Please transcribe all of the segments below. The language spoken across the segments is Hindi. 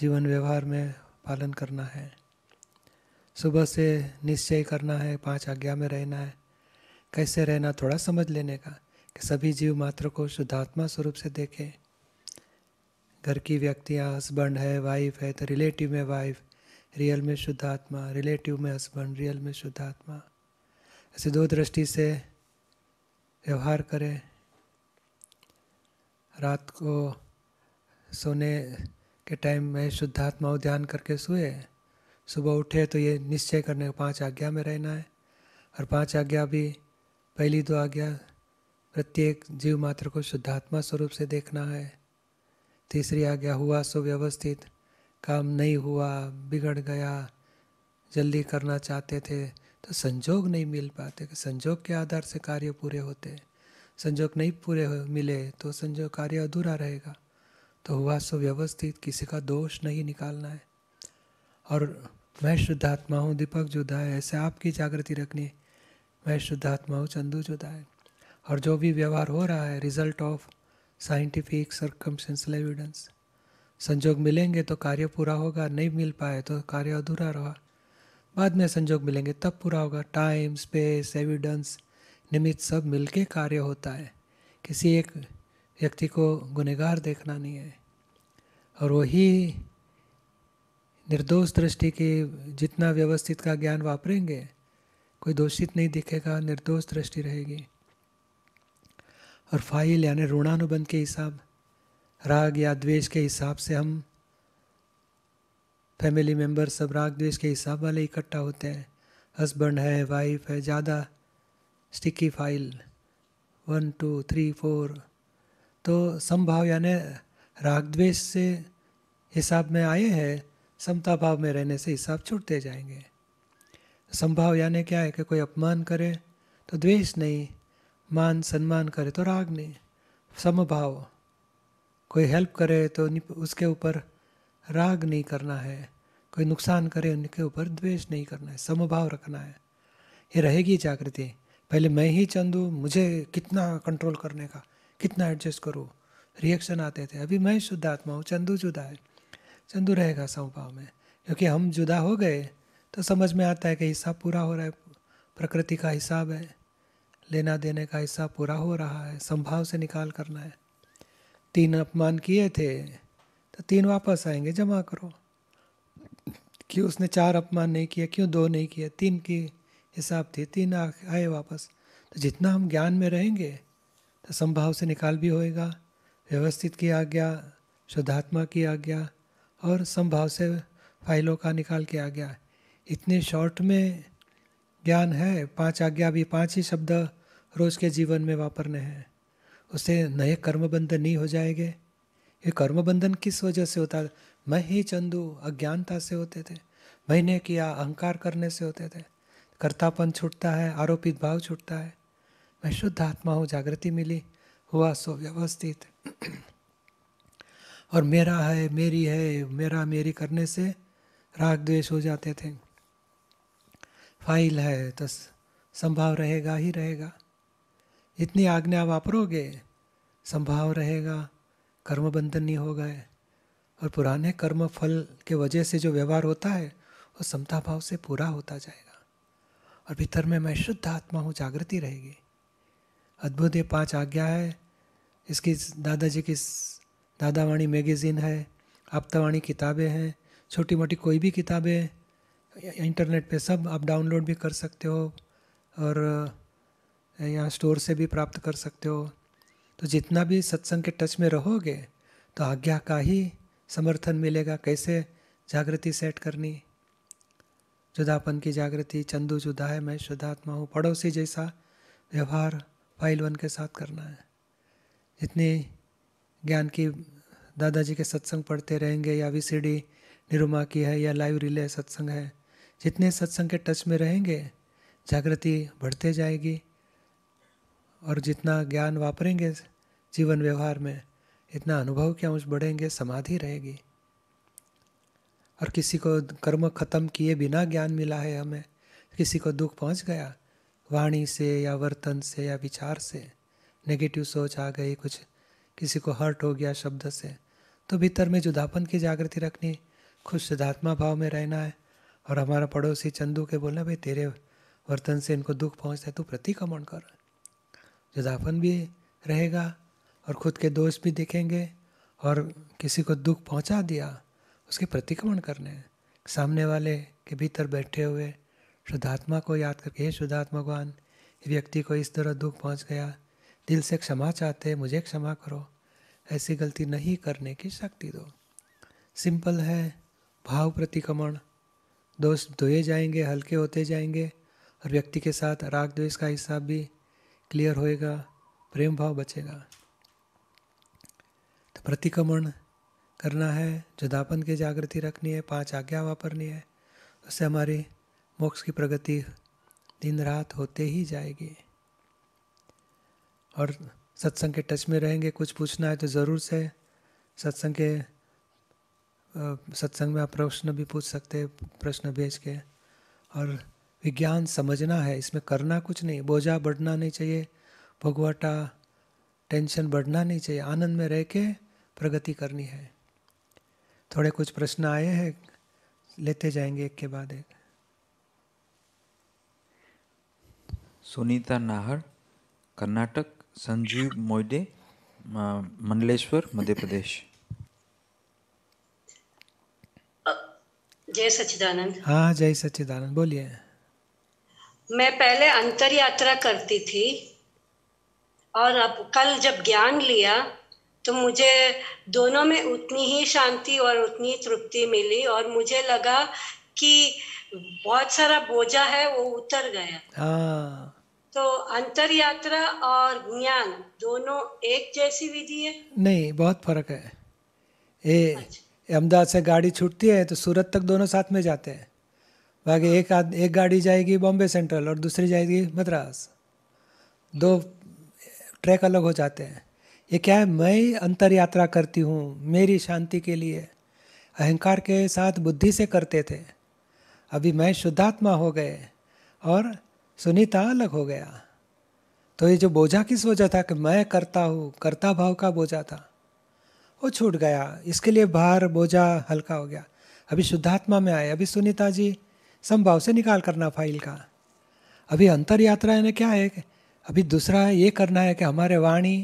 जीवन व्यवहार में पालन करना है सुबह से निश्चय करना है पांच आज्ञा में रहना है कैसे रहना थोड़ा समझ लेने का कि सभी जीव मात्र को शुद्धात्मा स्वरूप से देखें घर की व्यक्तियाँ हस्बैंड है वाइफ है तो रिलेटिव में वाइफ रियल में शुद्ध आत्मा रिलेटिव में हस्बैंड रियल में शुद्ध आत्मा ऐसे दो दृष्टि से व्यवहार करें रात को सोने के टाइम में शुद्धात्मा ध्यान करके सोए सुबह उठे तो ये निश्चय करने का पांच आज्ञा में रहना है और पांच आज्ञा भी पहली दो आज्ञा प्रत्येक जीव मात्र को शुद्धात्मा स्वरूप से देखना है तीसरी आज्ञा हुआ सुव्यवस्थित काम नहीं हुआ बिगड़ गया जल्दी करना चाहते थे तो संजोग नहीं मिल पाते संजोग के आधार से कार्य पूरे होते संजोग नहीं पूरे मिले तो संजोग कार्य अधूरा रहेगा तो हुआ सुव्यवस्थित किसी का दोष नहीं निकालना है और मैं शुद्धात्मा हूँ दीपक जुदा है ऐसे आपकी जागृति रखनी है मैं शुद्धात्मा हूँ चंदू जुदा है और जो भी व्यवहार हो रहा है result of scientific circumstantial evidence संजोग मिलेंगे तो कार्य पूरा होगा नहीं मिल पाए तो कार्य अधूरा रहा बाद में संजोग मिलेंगे तब पूरा होगा टाइम स्पेस एविडेंस निमित्त सब मिलके कार्य होता है किसी एक व्यक्ति को गुनेगार देखना नहीं है और वही निर्दोष दृष्टि की जितना व्यवस्थित का ज्ञान वापरेंगे कोई दोषित नहीं दिखेगा निर्दोष दृष्टि रहेगी और फाइल यानी ऋणानुबंध के हिसाब राग या द्वेष के हिसाब से हम फैमिली मेंबर सब राग द्वेष के हिसाब वाले इकट्ठा होते हैं हस्बैंड है वाइफ है ज़्यादा sticky file one two three four तो समभाव यानि द्वेष से हिसाब में आए हैं समता भाव में रहने से हिसाब छूटते जाएंगे संभाव यानी क्या है कि कोई अपमान करे तो द्वेष नहीं मान सम्मान करे तो राग नहीं समभाव कोई हेल्प करे तो उसके ऊपर राग नहीं करना है कोई नुकसान करे उनके ऊपर द्वेष नहीं करना है समभाव रखना है ये रहेगी जागृति पहले मैं ही चंदू मुझे कितना कंट्रोल करने का कितना एडजस्ट करो रिएक्शन आते थे अभी मैं शुद्ध आत्मा हूँ चंदू जुदा है चंदू रहेगा स्वभाव में क्योंकि हम जुदा हो गए तो समझ में आता है कि हिस्सा पूरा हो रहा है प्रकृति का हिसाब है लेना देने का हिस्सा पूरा हो रहा है संभाव से निकाल करना है तीन अपमान किए थे तो तीन वापस आएंगे जमा करो कि उसने चार अपमान नहीं किया क्यों दो नहीं किया तीन की हिसाब थी तीन आए वापस तो जितना हम ज्ञान में रहेंगे तो संभाव से निकाल भी होएगा व्यवस्थित की आज्ञा शुद्धात्मा की आज्ञा और संभाव से फाइलों का निकाल के आ गया इतने शॉर्ट में ज्ञान है पांच आज्ञा भी पांच ही शब्द रोज़ के जीवन में वापरने हैं उससे नए कर्मबंधन नहीं हो जाएंगे ये कर्मबंधन किस वजह से होता मैं ही चंदू अज्ञानता से होते थे मैंने किया अहंकार करने से होते थे कर्तापन छूटता है आरोपित भाव छूटता है मैं शुद्ध आत्मा हूँ जागृति मिली हुआ सो व्यवस्थित और मेरा है मेरी है मेरा मेरी करने से राग द्वेष हो जाते थे फाइल है तो संभाव रहेगा ही रहेगा इतनी आज्ञा वापरोगे संभाव रहेगा कर्म बंधन नहीं हो गए और पुराने कर्म फल के वजह से जो व्यवहार होता है वो समता भाव से पूरा होता जाएगा और भीतर में मैं शुद्ध आत्मा हूँ जागृति रहेगी अद्भुत ये पांच आज्ञा है इसकी दादाजी की दादावाणी मैगज़ीन है आपतावाणी किताबें हैं छोटी मोटी कोई भी किताबें इंटरनेट पे सब आप डाउनलोड भी कर सकते हो और यहाँ स्टोर से भी प्राप्त कर सकते हो तो जितना भी सत्संग के टच में रहोगे तो आज्ञा का ही समर्थन मिलेगा कैसे जागृति सेट करनी जुदापन की जागृति चंदू जुदा है मैं शुद्धात्मा हूँ पड़ोसी जैसा व्यवहार फाइल वन के साथ करना है जितनी ज्ञान की दादाजी के सत्संग पढ़ते रहेंगे या वी सी डी निरुमा की है या लाइव रिले सत्संग है जितने सत्संग के टच में रहेंगे जागृति बढ़ते जाएगी और जितना ज्ञान वापरेंगे जीवन व्यवहार में इतना अनुभव क्या उस बढ़ेंगे समाधि रहेगी और किसी को कर्म खत्म किए बिना ज्ञान मिला है हमें किसी को दुख पहुंच गया वाणी से या वर्तन से या विचार से नेगेटिव सोच आ गई कुछ किसी को हर्ट हो गया शब्द से तो भीतर में जुदापन की जागृति रखनी खुद सिद्धात्मा भाव में रहना है और हमारा पड़ोसी चंदू के बोलना भाई तेरे वर्तन से इनको दुख पहुँचता है तो प्रतिक्रमण कर जुदापन भी रहेगा और खुद के दोष भी दिखेंगे और किसी को दुख पहुँचा दिया उसके प्रतिक्रमण करने सामने वाले के भीतर बैठे हुए शुद्धात्मा को याद करके हे शुद्धात्मा भगवान व्यक्ति को इस तरह दुख पहुंच गया दिल से क्षमा चाहते हैं मुझे क्षमा करो ऐसी गलती नहीं करने की शक्ति दो सिंपल है भाव प्रतिक्रमण दोष धोए जाएंगे हल्के होते जाएंगे और व्यक्ति के साथ राग द्वेष का हिसाब भी क्लियर होएगा प्रेम भाव बचेगा तो प्रतिक्रमण करना है जुदापन की जागृति रखनी है पांच आज्ञा वापरनी है उससे हमारी मोक्ष की प्रगति दिन रात होते ही जाएगी और सत्संग के टच में रहेंगे कुछ पूछना है तो ज़रूर से सत्संग के सत्संग में आप प्रश्न भी पूछ सकते हैं प्रश्न भेज के और विज्ञान समझना है इसमें करना कुछ नहीं बोझा बढ़ना नहीं चाहिए भगवटा टेंशन बढ़ना नहीं चाहिए आनंद में रह के प्रगति करनी है थोड़े कुछ प्रश्न आए हैं लेते जाएंगे एक के बाद एक सुनीता नाहर कर्नाटक संजीव मोयडे मंडलेश्वर मध्य प्रदेश जय सचिदानंद हाँ जय सचिदानंद बोलिए मैं पहले अंतर यात्रा करती थी और अब कल जब ज्ञान लिया तो मुझे दोनों में उतनी ही शांति और उतनी तृप्ति मिली और मुझे लगा कि बहुत सारा बोझा है वो उतर गया हाँ तो अंतर यात्रा और ज्ञान दोनों एक जैसी विधि है नहीं बहुत फर्क है ये अच्छा। अहमदाबाद से गाड़ी छूटती है तो सूरत तक दोनों साथ में जाते हैं बाकी एक आद, एक गाड़ी जाएगी बॉम्बे सेंट्रल और दूसरी जाएगी मद्रास दो ट्रैक अलग हो जाते हैं ये क्या है मैं अंतर यात्रा करती हूँ मेरी शांति के लिए अहंकार के साथ बुद्धि से करते थे अभी मैं शुद्धात्मा हो गए और सुनीता अलग हो गया तो ये जो बोझा किस वजह था कि मैं करता हूँ करता भाव का बोझा था वो छूट गया इसके लिए भार बोझा हल्का हो गया अभी शुद्धात्मा में आए अभी सुनीता जी संभाव से निकाल करना फाइल का अभी अंतर यात्रा यानी क्या है अभी दूसरा ये करना है कि हमारे वाणी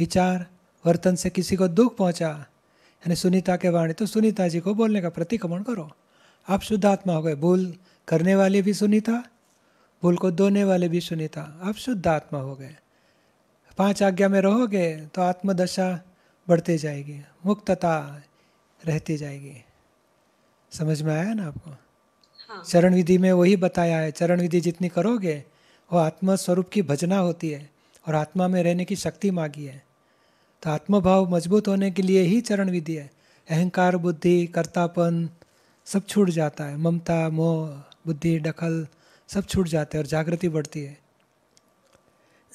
विचार वर्तन से किसी को दुख पहुंचा यानी सुनीता के वाणी तो सुनीता जी को बोलने का प्रतिक्रमण करो आप शुद्धात्मा हो गए भूल करने वाली भी सुनीता भूल को धोने वाले भी सुनीता आप शुद्ध आत्मा हो गए पांच आज्ञा में रहोगे तो आत्मदशा बढ़ती जाएगी मुक्तता रहती जाएगी समझ में आया ना आपको हाँ। चरण विधि में वही बताया है चरण विधि जितनी करोगे वो आत्म स्वरूप की भजना होती है और आत्मा में रहने की शक्ति मांगी है तो आत्मभाव मजबूत होने के लिए ही चरण विधि है अहंकार बुद्धि कर्तापन सब छूट जाता है ममता मोह बुद्धि डखल सब छूट जाते हैं और जागृति बढ़ती है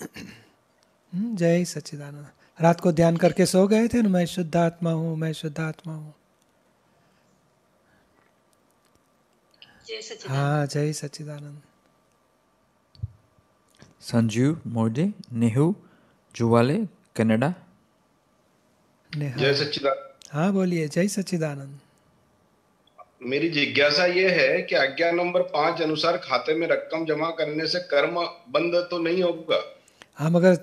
हम्म, जय सच्चिदानंद रात को ध्यान करके सो गए थे ना मैं शुद्ध आत्मा हूँ मैं शुद्ध आत्मा हूँ हाँ जय सच्चिदानंद संजीव मोदी नेहू जुवाले कनाडा जय सच्चिदानंद हाँ बोलिए जय सच्चिदानंद मेरी जिज्ञासा ये है कि आज्ञा नंबर पांच अनुसार खाते में रकम जमा करने से कर्म बंद तो नहीं होगा हाँ मगर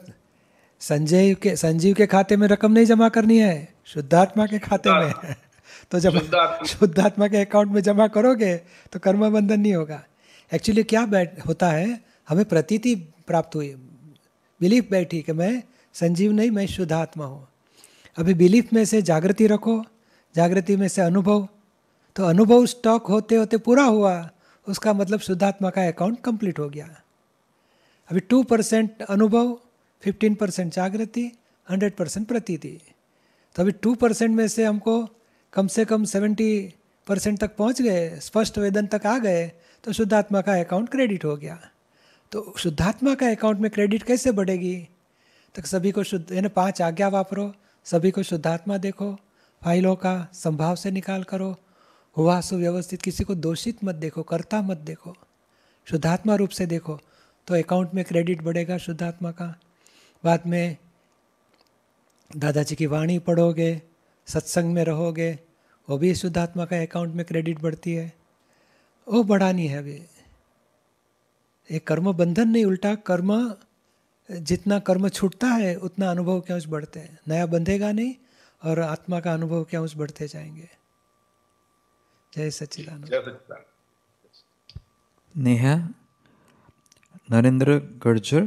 संजय के संजीव के खाते में रकम नहीं जमा करनी है शुद्धात्मा के खाते में तो जब शुद्धात्मा के अकाउंट में जमा करोगे तो कर्म बंधन नहीं होगा एक्चुअली क्या बैठ होता है हमें प्रतीति प्राप्त हुई बिलीफ बैठी कि मैं संजीव नहीं मैं शुद्धात्मा हूँ अभी बिलीफ में से जागृति रखो जागृति में से अनुभव तो अनुभव स्टॉक होते होते पूरा हुआ उसका मतलब शुद्धात्मा का अकाउंट कंप्लीट हो गया अभी टू परसेंट अनुभव फिफ्टीन परसेंट जागृति हंड्रेड परसेंट प्रतीति तो अभी टू परसेंट में से हमको कम से कम सेवेंटी परसेंट तक पहुंच गए स्पष्ट वेदन तक आ गए तो शुद्धात्मा का अकाउंट क्रेडिट हो गया तो शुद्धात्मा का अकाउंट में क्रेडिट कैसे बढ़ेगी तो सभी को शुद्ध यानी पाँच आज्ञा वापरो सभी को शुद्धात्मा देखो फाइलों का संभाव से निकाल करो हुआ सुव्यवस्थित किसी को दोषित मत देखो कर्ता मत देखो शुद्धात्मा रूप से देखो तो अकाउंट में क्रेडिट बढ़ेगा शुद्धात्मा का बाद में दादाजी की वाणी पढ़ोगे सत्संग में रहोगे वो भी शुद्धात्मा का अकाउंट में क्रेडिट बढ़ती है वो बढ़ानी है अभी ये कर्म बंधन नहीं उल्टा कर्म जितना कर्म छूटता है उतना अनुभव क्या उस बढ़ते हैं नया बंधेगा नहीं और आत्मा का अनुभव क्या उस बढ़ते जाएंगे जय सच्चिदानंद जय सच्चिदानंद नेहा नरेंद्र गर्जर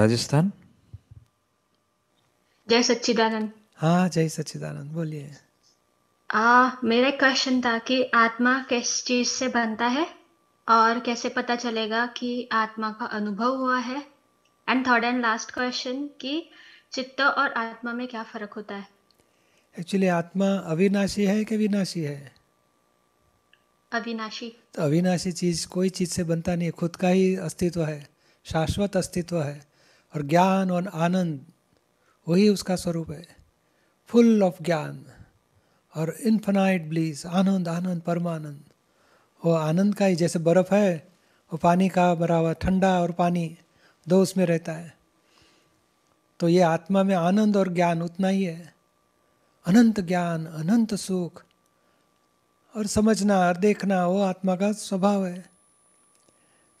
राजस्थान जय सच्चिदानंद हाँ जय सच्चिदानंद बोलिए आ, मेरे क्वेश्चन था कि आत्मा किस चीज से बनता है और कैसे पता चलेगा कि आत्मा का अनुभव हुआ है and third and last question कि चित्त और आत्मा में क्या फर्क होता है एक्चुअली आत्मा अविनाशी है कि विनाशी है अविनाशी तो अविनाशी चीज कोई चीज से बनता नहीं है खुद का ही अस्तित्व है शाश्वत अस्तित्व है और ज्ञान और आनंद वही उसका स्वरूप है फुल ऑफ ज्ञान और इन्फनाइट ब्लीस आनंद आनंद परमानंद वो आनंद का ही जैसे बर्फ़ है वो पानी का बराबर ठंडा और पानी दो उसमें रहता है तो ये आत्मा में आनंद और ज्ञान उतना ही है अनंत ज्ञान अनंत सुख और समझना और देखना वो आत्मा का स्वभाव है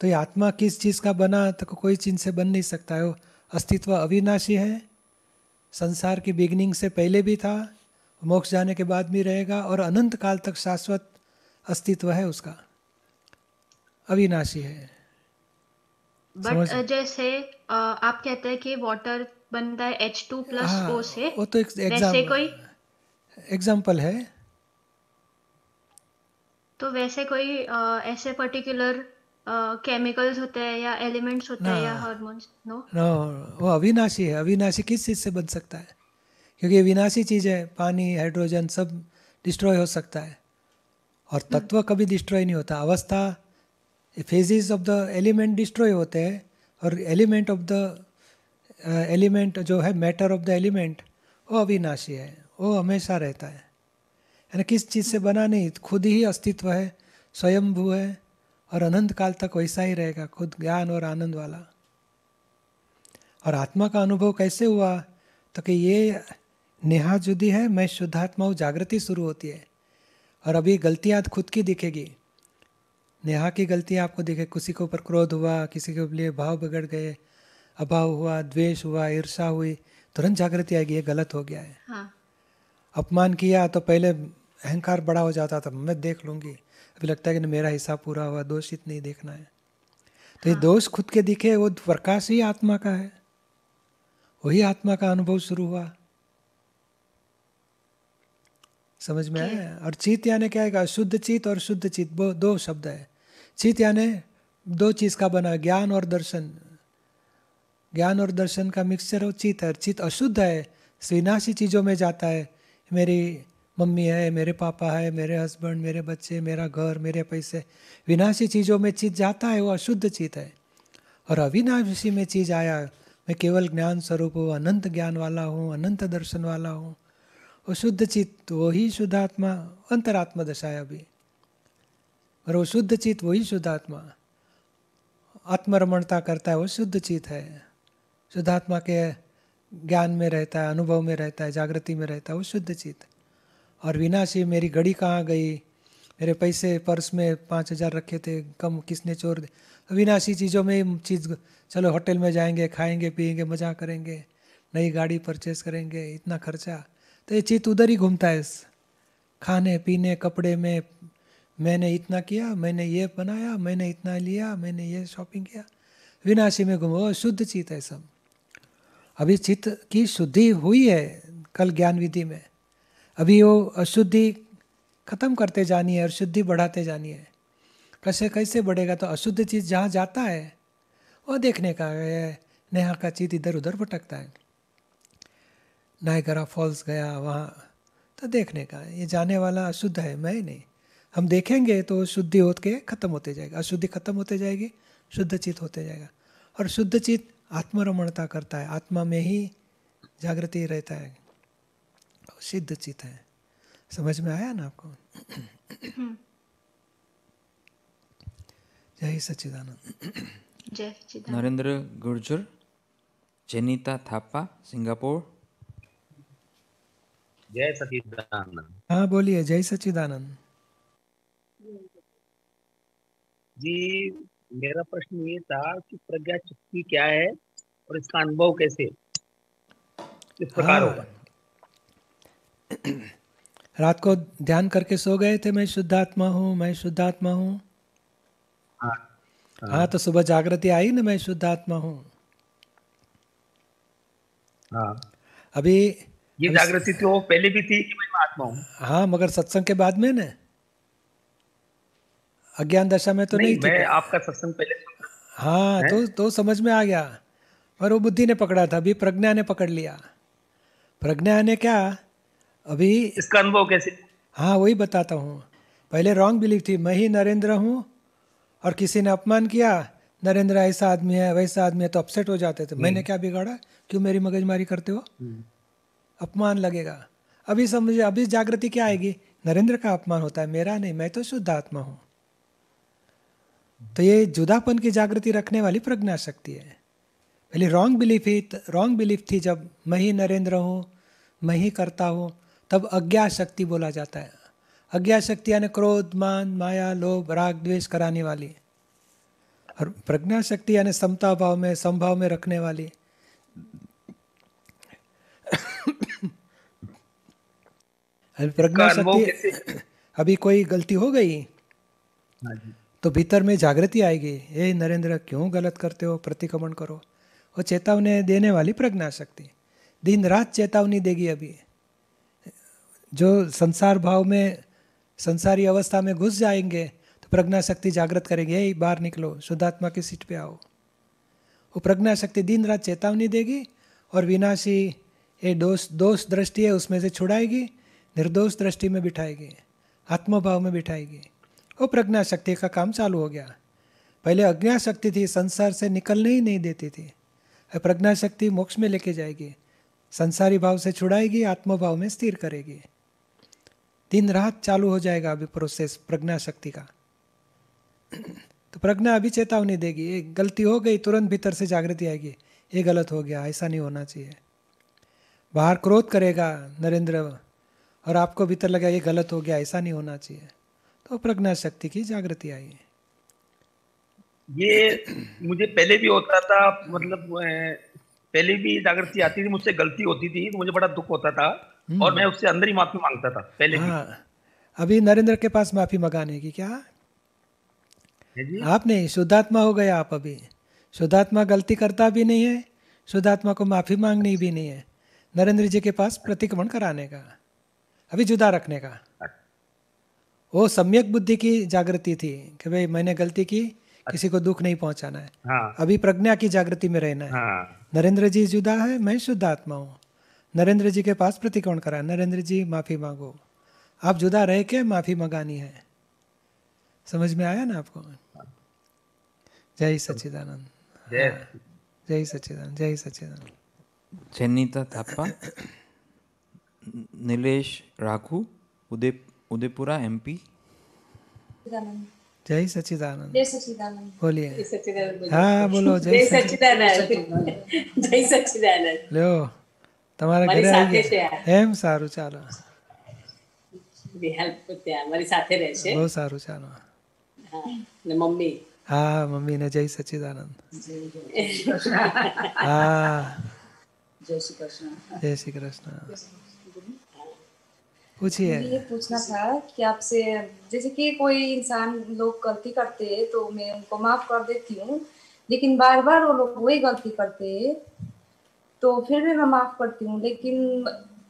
तो ये आत्मा किस चीज़ का बना तो कोई चीज़ से बन नहीं सकता है वो अस्तित्व अविनाशी है संसार की बिगनिंग से पहले भी था मोक्ष जाने के बाद भी रहेगा और अनंत काल तक शाश्वत अस्तित्व है उसका अविनाशी है बट जैसे आप कहते हैं कि वाटर बनता है H2 प्लस ओ से वो तो एक, कोई एग्जाम्पल है तो वैसे कोई ऐसे पर्टिकुलर केमिकल्स होते हैं या एलिमेंट्स होते हैं या हार्मोन्स नो नो वो अविनाशी है अविनाशी किस चीज़ से बन सकता है क्योंकि विनाशी चीज़ है पानी हाइड्रोजन सब डिस्ट्रॉय हो सकता है और हम्म। तत्व कभी डिस्ट्रॉय नहीं होता अवस्था phases of the element destroy होते हैं और एलिमेंट ऑफ द एलिमेंट जो है मैटर ऑफ द एलिमेंट वो अविनाशी है वो हमेशा रहता है यानी किस चीज़ से बना नहीं खुद ही अस्तित्व है स्वयंभू है और अनंत काल तक वैसा ही रहेगा खुद ज्ञान और आनंद वाला और आत्मा का अनुभव कैसे हुआ तो कि ये नेहा जुदी है मैं शुद्धात्मा हूँ जागृति शुरू होती है और अभी गलतियाँ खुद की दिखेगी नेहा की गलतियाँ आपको दिखे किसी के ऊपर क्रोध हुआ किसी के लिए भाव बिगड़ गए अभाव हुआ द्वेष हुआ ईर्षा हुई तुरंत जागृति आएगी ये गलत हो गया है हाँ। अपमान किया तो पहले अहंकार बड़ा हो जाता था मैं देख लूंगी अभी लगता है कि मेरा हिस्सा पूरा हुआ दोष इतने ही देखना है तो ये हाँ। दोष खुद के दिखे वो प्रकाश ही आत्मा का है वही आत्मा का अनुभव शुरू हुआ समझ में आया और चित याने क्या है शुद्ध चित और शुद्ध चित वो दो शब्द है चित याने दो चीज का बना ज्ञान और दर्शन ज्ञान और दर्शन का मिक्सचर और चित है चित अशुद्ध है विनाशी चीजों में जाता है मेरी मम्मी है मेरे पापा है मेरे हस्बैंड मेरे बच्चे मेरा घर मेरे पैसे विनाशी चीज़ों में चीज जाता है वो अशुद्ध चीज है और अविनाशी में चीज आया मैं केवल ज्ञान स्वरूप हूँ अनंत ज्ञान वाला हूँ अनंत दर्शन वाला हूँ वो शुद्ध चित्त तो वही शुद्धात्मा अंतरात्मा दशा है अभी और वो शुद्ध चित्त वही शुद्धात्मा आत्मरमणता करता है वो शुद्ध चित्त है शुद्धात्मा के ज्ञान में रहता है अनुभव में रहता है जागृति में रहता है वो शुद्ध चित्त और विनाशी मेरी घड़ी कहाँ गई मेरे पैसे पर्स में पाँच हज़ार रखे थे कम किसने चोर दे विनाशी चीज़ों में चीज़ चलो होटल में जाएंगे खाएंगे पिएंगे मज़ा करेंगे नई गाड़ी परचेस करेंगे इतना खर्चा तो ये चित्त उधर ही घूमता है खाने पीने कपड़े में मैंने इतना किया मैंने ये बनाया मैंने इतना लिया मैंने ये शॉपिंग किया विनाशी में घूमो शुद्ध चीत है सब अभी चित्त की शुद्धि हुई है कल ज्ञान विधि में अभी वो अशुद्धि खत्म करते जानी है और शुद्धि बढ़ाते जानी है कैसे कैसे बढ़ेगा तो अशुद्ध चीज़ जहाँ जाता है वो देखने का है नेहा का चीज इधर उधर भटकता है नायगरा फॉल्स गया वहाँ तो देखने का ये जाने वाला अशुद्ध है मैं ही नहीं हम देखेंगे तो शुद्धि हो के खत्म होते जाएगा अशुद्धि खत्म होते जाएगी शुद्ध चित होते जाएगा और शुद्ध चित आत्मरमणता करता है आत्मा में ही जागृति रहता है सिद्ध चित है समझ में आया ना आपको जय सच्चिदानंद जय नरेंद्र गुर्जर जेनिता थापा सिंगापुर जय सचिदानंद हाँ बोलिए जय सचिदानंद जी मेरा प्रश्न ये था कि प्रज्ञा शक्ति क्या है और इसका अनुभव कैसे किस प्रकार हाँ। होगा रात को ध्यान करके सो गए थे मैं शुद्ध आत्मा हूँ मैं शुद्ध आत्मा हूँ हाँ, हाँ तो सुबह जागृति आई ना मैं आत्मा हूँ हाँ। अभी ये जागृति तो पहले भी थी कि मैं आत्मा हूँ हाँ मगर सत्संग के बाद में ना अज्ञान दशा में तो नहीं, नहीं थी मैं आपका सत्संग पहले हाँ है? तो तो समझ में आ गया पर वो बुद्धि ने पकड़ा था अभी प्रज्ञा ने पकड़ लिया प्रज्ञा ने क्या अभी इसका अनुभव कैसे हाँ वही बताता हूँ पहले रॉन्ग बिलीव थी मैं ही नरेंद्र हूँ और किसी ने अपमान किया नरेंद्र ऐसा आदमी है वैसा आदमी है तो अपसेट हो जाते थे मैंने हम्म। क्या बिगाड़ा क्यों मेरी मगजमारी करते हो हम्म। अपमान लगेगा अभी समझे अभी जागृति क्या आएगी नरेंद्र का अपमान होता है मेरा नहीं मैं तो शुद्ध आत्मा हूँ तो ये जुदापन की जागृति रखने वाली प्रज्ञा शक्ति है पहले रॉन्ग बिलीफ ही रॉन्ग बिलीफ थी जब मैं ही नरेंद्र हूँ मैं ही करता हूँ तब अज्ञा शक्ति बोला जाता है अज्ञा शक्ति यानी क्रोध मान माया लोभ राग द्वेष कराने वाली और प्रज्ञा शक्ति यानी समता भाव में संभाव में रखने वाली अभी प्रज्ञा शक्ति अभी कोई गलती हो गई हाँ तो भीतर में जागृति आएगी हे नरेंद्र क्यों गलत करते हो प्रतिक्रमण करो वो चेतावनी देने वाली प्रज्ञा शक्ति दिन रात चेतावनी देगी अभी जो संसार भाव में संसारी अवस्था में घुस जाएंगे तो प्रज्ञा शक्ति जागृत करेगी यही बाहर निकलो शुद्धात्मा की सीट पे आओ वो प्रज्ञा शक्ति दिन रात चेतावनी देगी और विनाशी ये दोष दोष दृष्टि है उसमें से छुड़ाएगी निर्दोष दृष्टि में बिठाएगी आत्मभाव में बिठाएगी वो प्रज्ञा शक्ति का काम चालू हो गया पहले अज्ञा शक्ति थी संसार से निकलने ही नहीं देती थी प्रज्ञा शक्ति मोक्ष में लेके जाएगी संसारी भाव से छुड़ाएगी आत्मभाव में स्थिर करेगी दिन रात चालू हो जाएगा अभी प्रोसेस प्रज्ञा शक्ति का तो प्रज्ञा अभी चेतावनी देगी एक गलती हो गई तुरंत भीतर से जागृति आएगी ये गलत हो गया ऐसा नहीं होना चाहिए बाहर क्रोध करेगा नरेंद्र और आपको भीतर लगा ये गलत हो गया ऐसा नहीं होना चाहिए तो प्रज्ञा शक्ति की जागृति आई है ये मुझे पहले भी होता था मतलब पहले भी जागृति आती थी मुझसे गलती होती थी तो मुझे बड़ा दुख होता था और मैं उससे अंदर ही माफी मांगता था पहले हाँ अभी नरेंद्र के पास माफी मंगाने की क्या आप नहीं शुद्धात्मा हो गया आप अभी शुद्धात्मा गलती करता भी नहीं है शुद्धात्मा को माफी मांगनी भी नहीं है नरेंद्र जी के पास प्रतिक्रमण कराने का अभी जुदा रखने का अच्छा। वो सम्यक बुद्धि की जागृति थी कि भाई मैंने गलती की किसी को दुख नहीं पहुंचाना है हाँ। अभी प्रज्ञा की जागृति में रहना है हाँ। नरेंद्र जी जुदा है मैं शुद्ध आत्मा हूँ नरेंद्र जी के पास प्रतिकोण करा नरेंद्र जी माफ़ी मांगो आप जुदा रह के माफ़ी मंगानी है समझ में आया ना आपको जय सच्चिदानंद जय हाँ। सच्चिदानंद जय सच्चिदानंद चेन्नीता थाप्पा नीलेश राखू उदय उदयपुरा एमपी जय सचिदानंद जय सचिदानंद बोलिए हाँ बोलो जय सचिदानंद जय सचिदानंद लो તમારા ઘરે આવી ગયા એમ સારું ચાલો મારી સાથે રહેશે બહુ સારું ચાલો ને મમ્મી હા મમ્મી ને જય સચિદાનંદ હા જય શ્રી કૃષ્ણ જય શ્રી કૃષ્ણ पूछिए ये पूछना था कि आपसे जैसे कि कोई इंसान लोग गलती करते हैं तो मैं उनको माफ कर देती हूँ लेकिन बार बार वो लोग वही गलती करते हैं तो फिर भी मैं माफ़ करती हूँ लेकिन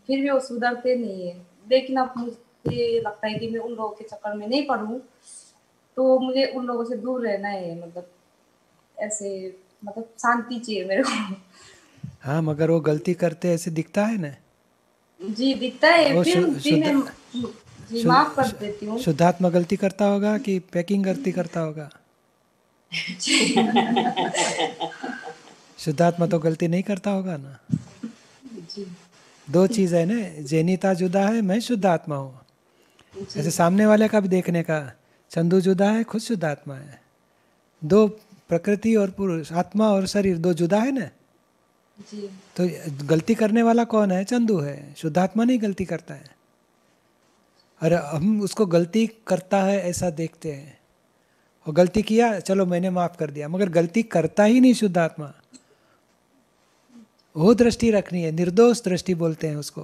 फिर भी वो सुधरते नहीं है लेकिन अब मुझे लगता है कि मैं उन लोगों के चक्कर में नहीं पढ़ूँ तो मुझे उन लोगों से दूर रहना है मतलब ऐसे मतलब शांति चाहिए मेरे को हाँ मगर वो गलती करते ऐसे दिखता है ना जी दिखता है फिर जी माफ कर देती हूँ शुद्धात्मा गलती करता होगा कि पैकिंग गलती करता होगा शुद्धात्मा तो गलती नहीं करता होगा ना दो चीज है ना जैनिता जुदा है मैं शुद्ध आत्मा हूँ ऐसे सामने वाले का भी देखने का चंदू जुदा है खुद शुद्ध आत्मा है दो प्रकृति और पुरुष आत्मा और शरीर दो जुदा है ना जी। तो गलती करने वाला कौन है चंदू है शुद्ध आत्मा नहीं गलती करता है और हम उसको गलती करता है ऐसा देखते हैं और गलती किया चलो मैंने माफ कर दिया मगर गलती करता ही नहीं शुद्ध आत्मा वो दृष्टि रखनी है निर्दोष दृष्टि बोलते हैं उसको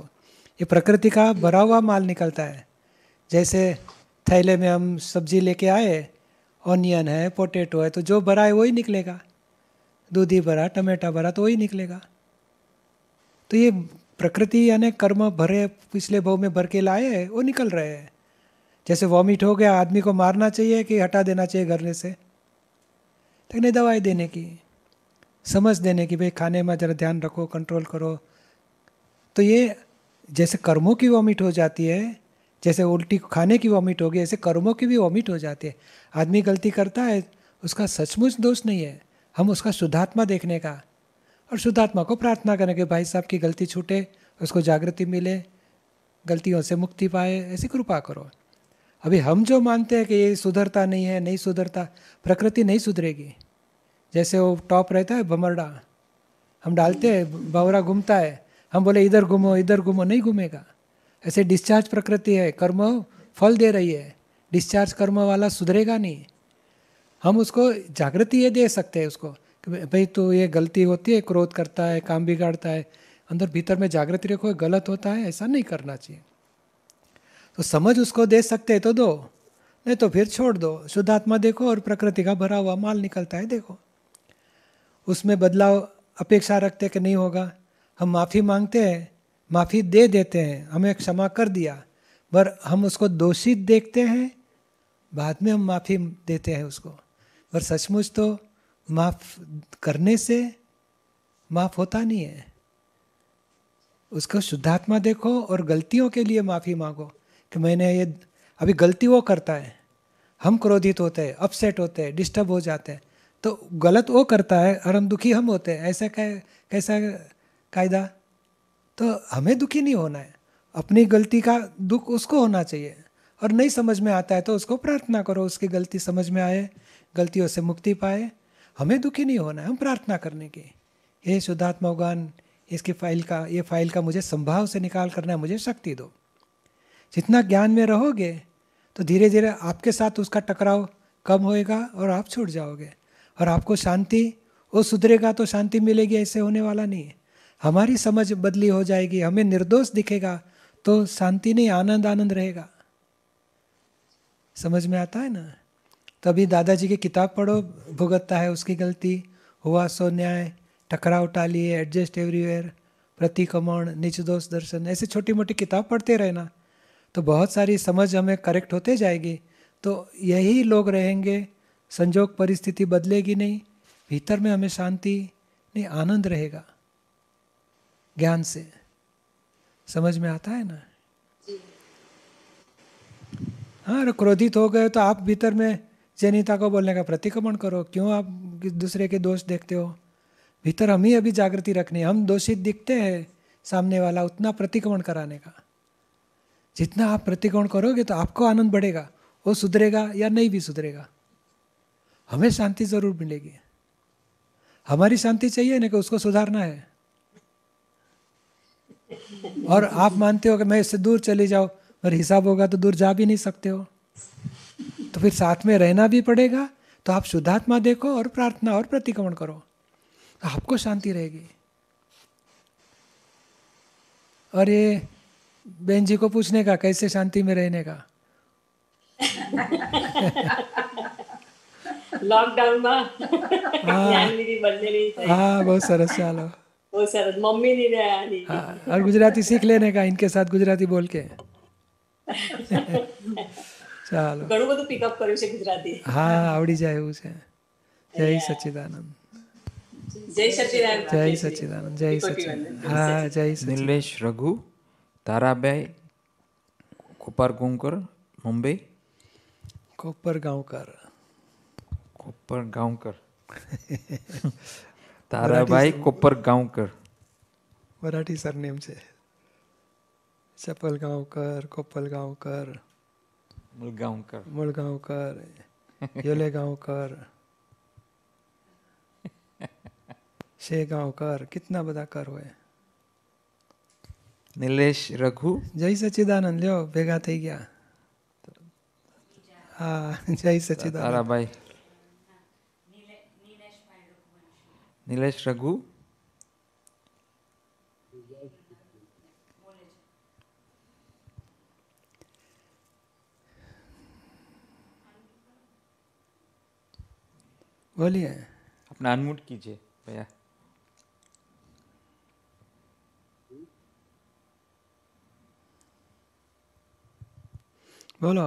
ये प्रकृति का भरा हुआ माल निकलता है जैसे थैले में हम सब्जी लेके आए ऑनियन है पोटैटो है तो जो भरा है वही निकलेगा दूधी भरा टमाटा भरा तो वही निकलेगा तो ये प्रकृति यानी कर्म भरे पिछले भाव में भर के लाए वो निकल रहे हैं जैसे वॉमिट हो गया आदमी को मारना चाहिए कि हटा देना चाहिए घरने से लेकिन नहीं दवाई देने की समझ देने की भाई खाने में ज़रा ध्यान रखो कंट्रोल करो तो ये जैसे कर्मों की वॉमिट हो जाती है जैसे उल्टी खाने की वॉमिट होगी ऐसे कर्मों की भी वॉमिट हो जाती है आदमी गलती करता है उसका सचमुच दोष नहीं है हम उसका शुद्धात्मा देखने का और शुद्धात्मा को प्रार्थना करने के भाई साहब की गलती छूटे उसको जागृति मिले गलतियों से मुक्ति पाए ऐसी कृपा करो अभी हम जो मानते हैं कि ये सुधरता नहीं है नहीं सुधरता प्रकृति नहीं सुधरेगी जैसे वो टॉप रहता है भमरडा हम डालते हैं भवरा घूमता है हम बोले इधर घूमो इधर घूमो नहीं घूमेगा ऐसे डिस्चार्ज प्रकृति है कर्म फल दे रही है डिस्चार्ज कर्म वाला सुधरेगा नहीं हम उसको जागृति ये दे सकते हैं उसको कि भाई तो ये गलती होती है क्रोध करता है काम बिगाड़ता है अंदर भीतर में जागृति रखो गलत होता है ऐसा नहीं करना चाहिए तो समझ उसको दे सकते हैं तो दो नहीं तो फिर छोड़ दो शुद्धात्मा देखो और प्रकृति का भरा हुआ माल निकलता है देखो उसमें बदलाव अपेक्षा रखते कि नहीं होगा हम माफ़ी मांगते हैं माफ़ी दे देते हैं हमें क्षमा कर दिया पर हम उसको दोषित देखते हैं बाद में हम माफ़ी देते हैं उसको पर सचमुच तो माफ़ करने से माफ़ होता नहीं है उसको शुद्धात्मा देखो और गलतियों के लिए माफ़ी मांगो कि मैंने ये अभी गलती वो करता है हम क्रोधित होते हैं अपसेट होते हैं डिस्टर्ब हो जाते हैं तो गलत वो करता है और हम दुखी हम होते हैं ऐसा कै कैसा कायदा तो हमें दुखी नहीं होना है अपनी गलती का दुख उसको होना चाहिए और नहीं समझ में आता है तो उसको प्रार्थना करो उसकी गलती समझ में आए गलतियों से मुक्ति पाए हमें दुखी नहीं होना है हम प्रार्थना करने की ये शुद्धात्मा उगान इसकी फाइल का ये फाइल का मुझे संभाव से निकाल करना है मुझे शक्ति दो जितना ज्ञान में रहोगे तो धीरे धीरे आपके साथ उसका टकराव कम होएगा और आप छूट जाओगे और आपको शांति वो सुधरेगा तो शांति मिलेगी ऐसे होने वाला नहीं है हमारी समझ बदली हो जाएगी हमें निर्दोष दिखेगा तो शांति नहीं आनंद आनंद रहेगा समझ में आता है ना तभी दादाजी की किताब पढ़ो भुगतता है उसकी गलती हुआ सो न्याय टकराव टालिए एडजस्ट एवरीवेयर प्रतिकमण निच दोष दर्शन ऐसे छोटी मोटी किताब पढ़ते रहना तो बहुत सारी समझ हमें करेक्ट होते जाएगी तो यही लोग रहेंगे संजोग परिस्थिति बदलेगी नहीं भीतर में हमें शांति नहीं आनंद रहेगा ज्ञान से समझ में आता है ना हाँ अरे क्रोधित हो गए तो आप भीतर में जनिता को बोलने का प्रतिक्रमण करो क्यों आप दूसरे के दोष देखते हो भीतर हम ही अभी जागृति रखनी हम दोषित दिखते हैं सामने वाला उतना प्रतिक्रमण कराने का जितना आप प्रतिक्रमण करोगे तो आपको आनंद बढ़ेगा वो सुधरेगा या नहीं भी सुधरेगा हमें शांति जरूर मिलेगी हमारी शांति चाहिए ना कि तो उसको सुधारना है और आप मानते हो कि मैं इससे दूर चले जाओ और हिसाब होगा तो दूर जा भी नहीं सकते हो तो फिर साथ में रहना भी पड़ेगा तो आप शुद्धात्मा देखो और प्रार्थना और प्रतिक्रमण करो तो आपको शांति रहेगी और ये बहन जी को पूछने का कैसे शांति में रहने का લોકડાઉનમાં હા બહુ સરસ ચાલો બહુ સરસ મમ્મી ની ને હા और गुजराती सीख लेने का इनके साथ गुजराती बोल के ચાલો ઘણું બધું પિકઅપ કર્યું છે ગુજરાતી હા આવડી જાય એવું છે જય સચ્ચિદાનંદ જય સચ્ચિદાનંદ જય સચ્ચિદાનંદ જય સચ્ચિદાનંદ હા જય નિલેશ રઘુ તારાબાઈ કોપર ગુંકર મુંબઈ કોપર ગાંવકર कोपर गांवकर તારાભાઈ કોપર ગાંવકર મરાઠી સરનેમ છે ચપલ ગાંવકર કોપલ ગાંવકર મુલગાંવકર મુલગાંવકર યોલે ગાંવકર शे गांव कर कितना बड़ा कर हुए નિલેશ રઘુ જય સચિદાનંદ લ્યો ભેગા થઈ ગયા હા જય સચિદાનંદ તારાભાઈ नीलेश रघु बोलिए अपना अनमूट कीजिए भैया बोलो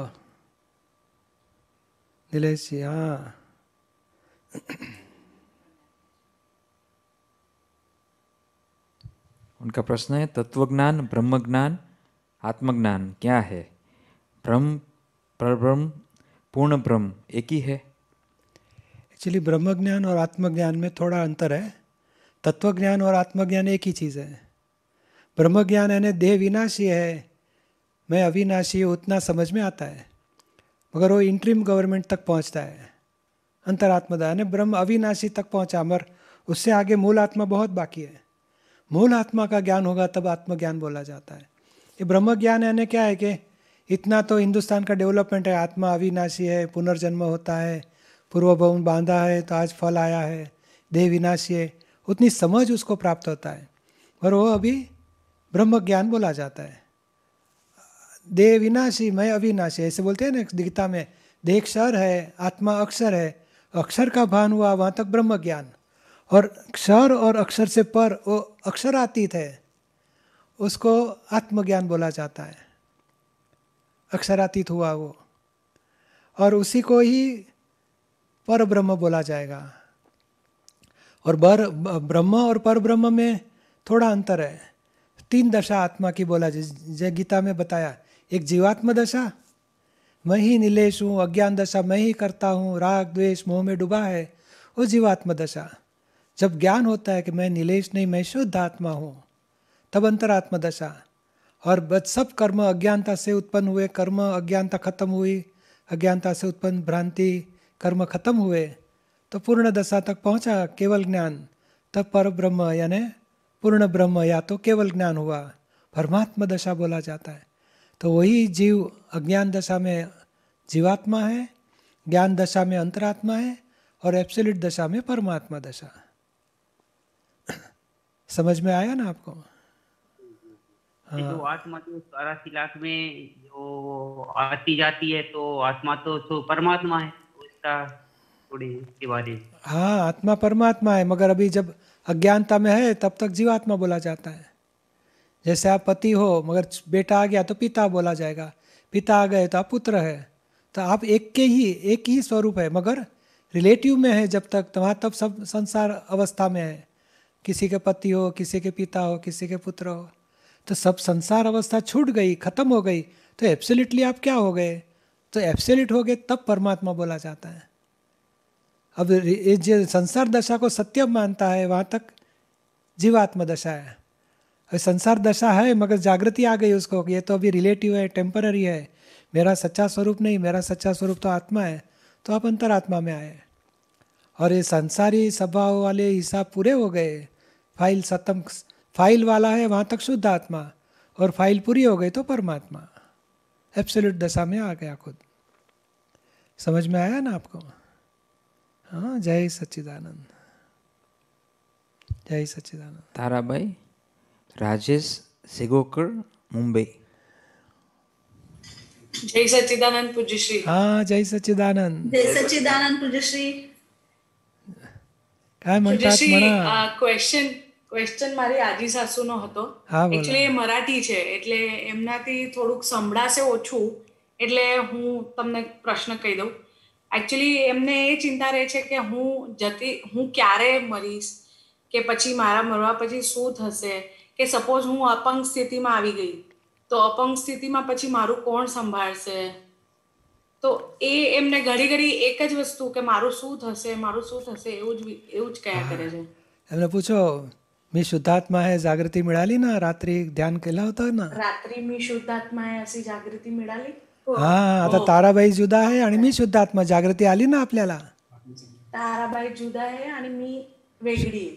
दिलेश जी हाँ उनका प्रश्न है तत्वज्ञान ब्रह्म ज्ञान आत्मज्ञान क्या है ब्रह्म परब्रह्म पूर्ण ब्रह्म एक ही है एक्चुअली ब्रह्म ज्ञान और आत्मज्ञान में थोड़ा अंतर है तत्वज्ञान और आत्मज्ञान एक ही चीज़ है ब्रह्म ज्ञान यानी देह विनाशी है मैं अविनाशी उतना समझ में आता है मगर वो इंट्रीम गवर्नमेंट तक पहुँचता है अंतरात्मदा यानी ब्रह्म अविनाशी तक पहुँचा मगर उससे आगे मूल आत्मा बहुत बाकी है मूल आत्मा का ज्ञान होगा तब आत्मज्ञान बोला जाता है ये ब्रह्म ज्ञान यानी क्या है कि इतना तो हिंदुस्तान का डेवलपमेंट है आत्मा अविनाशी है पुनर्जन्म होता है पूर्व भवन बांधा है तो आज फल आया है देह विनाशी है उतनी समझ उसको प्राप्त होता है और वो अभी ब्रह्म ज्ञान बोला जाता है देह विनाशी मैं अविनाशी ऐसे बोलते हैं ना गीता में देह क्षर है आत्मा अक्षर है अक्षर का भान हुआ वहाँ तक ब्रह्म ज्ञान और क्षर और अक्षर से पर वो अक्षरातीत है उसको आत्मज्ञान बोला जाता है अक्षरातीत हुआ वो और उसी को ही पर ब्रह्म बोला जाएगा और बर ब्रह्म और पर ब्रह्म में थोड़ा अंतर है तीन दशा आत्मा की बोला जय गीता में बताया एक जीवात्म दशा मैं ही निलेश हूँ अज्ञान दशा मैं ही करता हूँ राग द्वेष मोह में डूबा है वो जीवात्म दशा जब ज्ञान होता है कि मैं नीलेश नहीं मैं शुद्ध आत्मा हूँ तब अंतरात्मा दशा और बस सब कर्म अज्ञानता से उत्पन्न हुए कर्म अज्ञानता खत्म हुई अज्ञानता से उत्पन्न भ्रांति कर्म खत्म हुए तो पूर्ण दशा तक पहुँचा केवल ज्ञान तब पर ब्रह्म यानी पूर्ण ब्रह्म या तो केवल ज्ञान हुआ परमात्मा दशा बोला जाता है तो वही जीव अज्ञान दशा में जीवात्मा है ज्ञान दशा में अंतरात्मा है और एब्सोल्यूट दशा में परमात्मा दशा समझ में आया ना आपको हाँ। आत्मा तो चौरासी लाख में जो आती जाती है तो आत्मा तो, परमात्मा है उसका तो थोड़ी बारे हाँ आत्मा परमात्मा है मगर अभी जब अज्ञानता में है तब तक जीवात्मा बोला जाता है जैसे आप पति हो मगर बेटा आ गया तो पिता बोला जाएगा पिता आ गए तो आप पुत्र है तो आप एक के ही एक ही स्वरूप है मगर रिलेटिव में है जब तक तो वहाँ तब सब संसार अवस्था में है किसी के पति हो किसी के पिता हो किसी के पुत्र हो तो सब संसार अवस्था छूट गई खत्म हो गई तो एब्सोल्युटली आप क्या हो गए तो एब्सोल्युट हो गए तब परमात्मा बोला जाता है अब ये संसार दशा को सत्य मानता है वहाँ तक जीवात्मा दशा है और संसार दशा है मगर जागृति आ गई उसको ये तो अभी रिलेटिव है टेम्पररी है मेरा सच्चा स्वरूप नहीं मेरा सच्चा स्वरूप तो आत्मा है तो आप अंतरात्मा में आए और ये संसारी स्वभाव वाले हिसाब पूरे हो गए फाइल सतम फाइल वाला है वहाँ तक शुद्ध आत्मा और फाइल पूरी हो गई तो परमात्मा एब्सोल्यूट दशा में आ गया खुद समझ में आया ना आपको हाँ जय सच्चिदानंद जय सच्चिदानंद भाई राजेश सिगोकर मुंबई जय सच्चिदानंद पूज्यश्री हाँ जय सच्चिदानंद जय सच्चिदानंद पूज्यश्री काय म्हणतात म्हणा क्वेश्चन ક્વેશ્ચન મારી આજી સાસુનો હતો એકચ્યુઅલી એ મરાઠી છે એટલે એમનાથી થોડુંક સંભળાશે ઓછું એટલે હું તમને પ્રશ્ન કહી દઉં એકચ્યુઅલી એમને એ ચિંતા રહે છે કે હું જતી હું ક્યારે મરીશ કે પછી મારા મરવા પછી શું થશે કે સપોઝ હું અપંગ સ્થિતિમાં આવી ગઈ તો અપંગ સ્થિતિમાં પછી મારું કોણ સંભાળશે તો એ એમને ઘડી ઘડી એક જ વસ્તુ કે મારું શું થશે મારું શું થશે એવું જ એવું જ કયા કરે છે એમને પૂછો मी शुद्धात्मा आहे जागृती मिळाली ना रात्री ध्यान केला होतं ना रात्री मी शुद्धात्मा आहे अशी जागृती मिळाली हो. हा आता हो. ताराबाई जुदा आहे आणि मी शुद्धात्मा जागृती आली ना आपल्याला ताराबाई जुदा आहे आणि मी वेगळी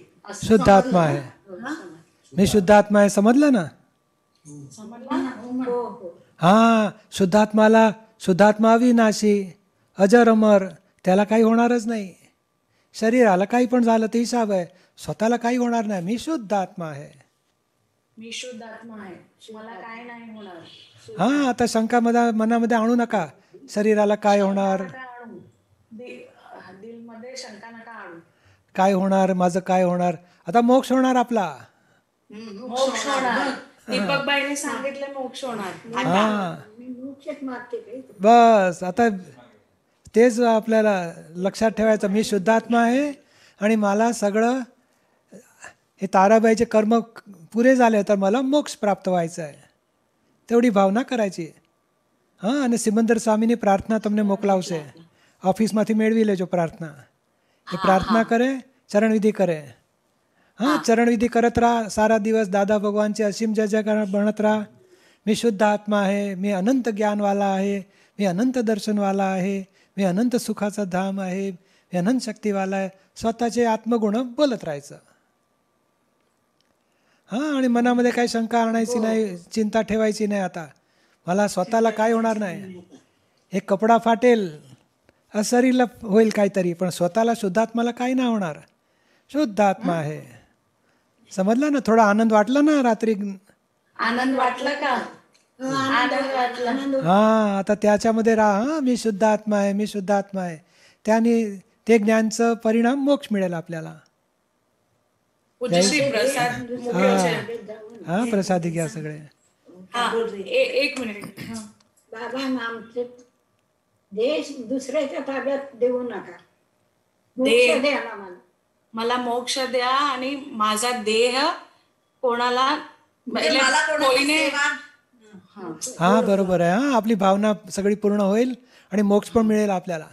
शुद्धात्मा आहे मी शुद्धात्मा आहे समजलं ना हो, हा शुद्धात्माला शुद्धात्मा विनाशी अजर अमर त्याला काही होणारच नाही शरीराला काही पण झालं ते हिशाब आहे स्वतःला काही होणार नाही मी शुद्ध आत्मा आहे मी शुद्ध आत्मा आहे मला काय नाही होणार हा आता शंका मध्ये मनामध्ये आणू नका शरीराला काय होणार काय होणार माझं काय होणार आता मोक्ष होणार आपला मोक्ष होणार बस आता तेच आपल्याला लक्षात ठेवायचं मी शुद्ध आत्मा आहे आणि मला सगळं हे ताराबाईचे कर्म पुरे झाले तर मला मोक्ष प्राप्त व्हायचं आहे तेवढी भावना करायची हां અને સિમંદર સ્વામીની પ્રાર્થના તમને મોકલાવશે ઓફિસમાંથી મેળવી લેજો પ્રાર્થના એ પ્રાર્થના કરે ચરણવિધિ કરે हां चरणविधी करत राहा सारा दिवस दादा भगवानचे असीम जय जयकार म्हणत राहा मी शुद्ध आत्मा आहे मी अनंत ज्ञानवाला आहे मी अनंत दर्शनवाला आहे मी अनंत सुखाचा धाम आहे मी अनंत शक्तीवाला आहे स्वतःचे आत्मगुण बोलत राहायचं हां आणि मनामध्ये काही शंका आणायची हो. नाही चिंता ठेवायची नाही आता मला स्वतःला काय होणार नाही हे कपडा फाटेल असरीला होईल काहीतरी पण स्वतःला शुद्धात्माला काही नाही होणार शुद्ध आत्मा आहे समजला ना थोडा आनंद वाटला ना रात्री आनंद वाटला का हो, हा आता त्याच्यामध्ये राहा मी शुद्ध आत्मा आहे मी शुद्ध आत्मा आहे त्याने ते ज्ञानचं परिणाम मोक्ष मिळेल आपल्याला पूज्यश्री प्रसाद हा प्रसाद घ्या सगळे हा एक मिनिट बाबांना आमचे देश दुसऱ्याच्या ताब्यात देऊ नका मोक्ष द्या मला मला मोक्ष द्या आणि माझा देह कोणाला म्हणजे म्हणजे हा बरोबर आहे हा आपली भावना सगळी पूर्ण होईल आणि मोक्ष पण मिळेल आपल्याला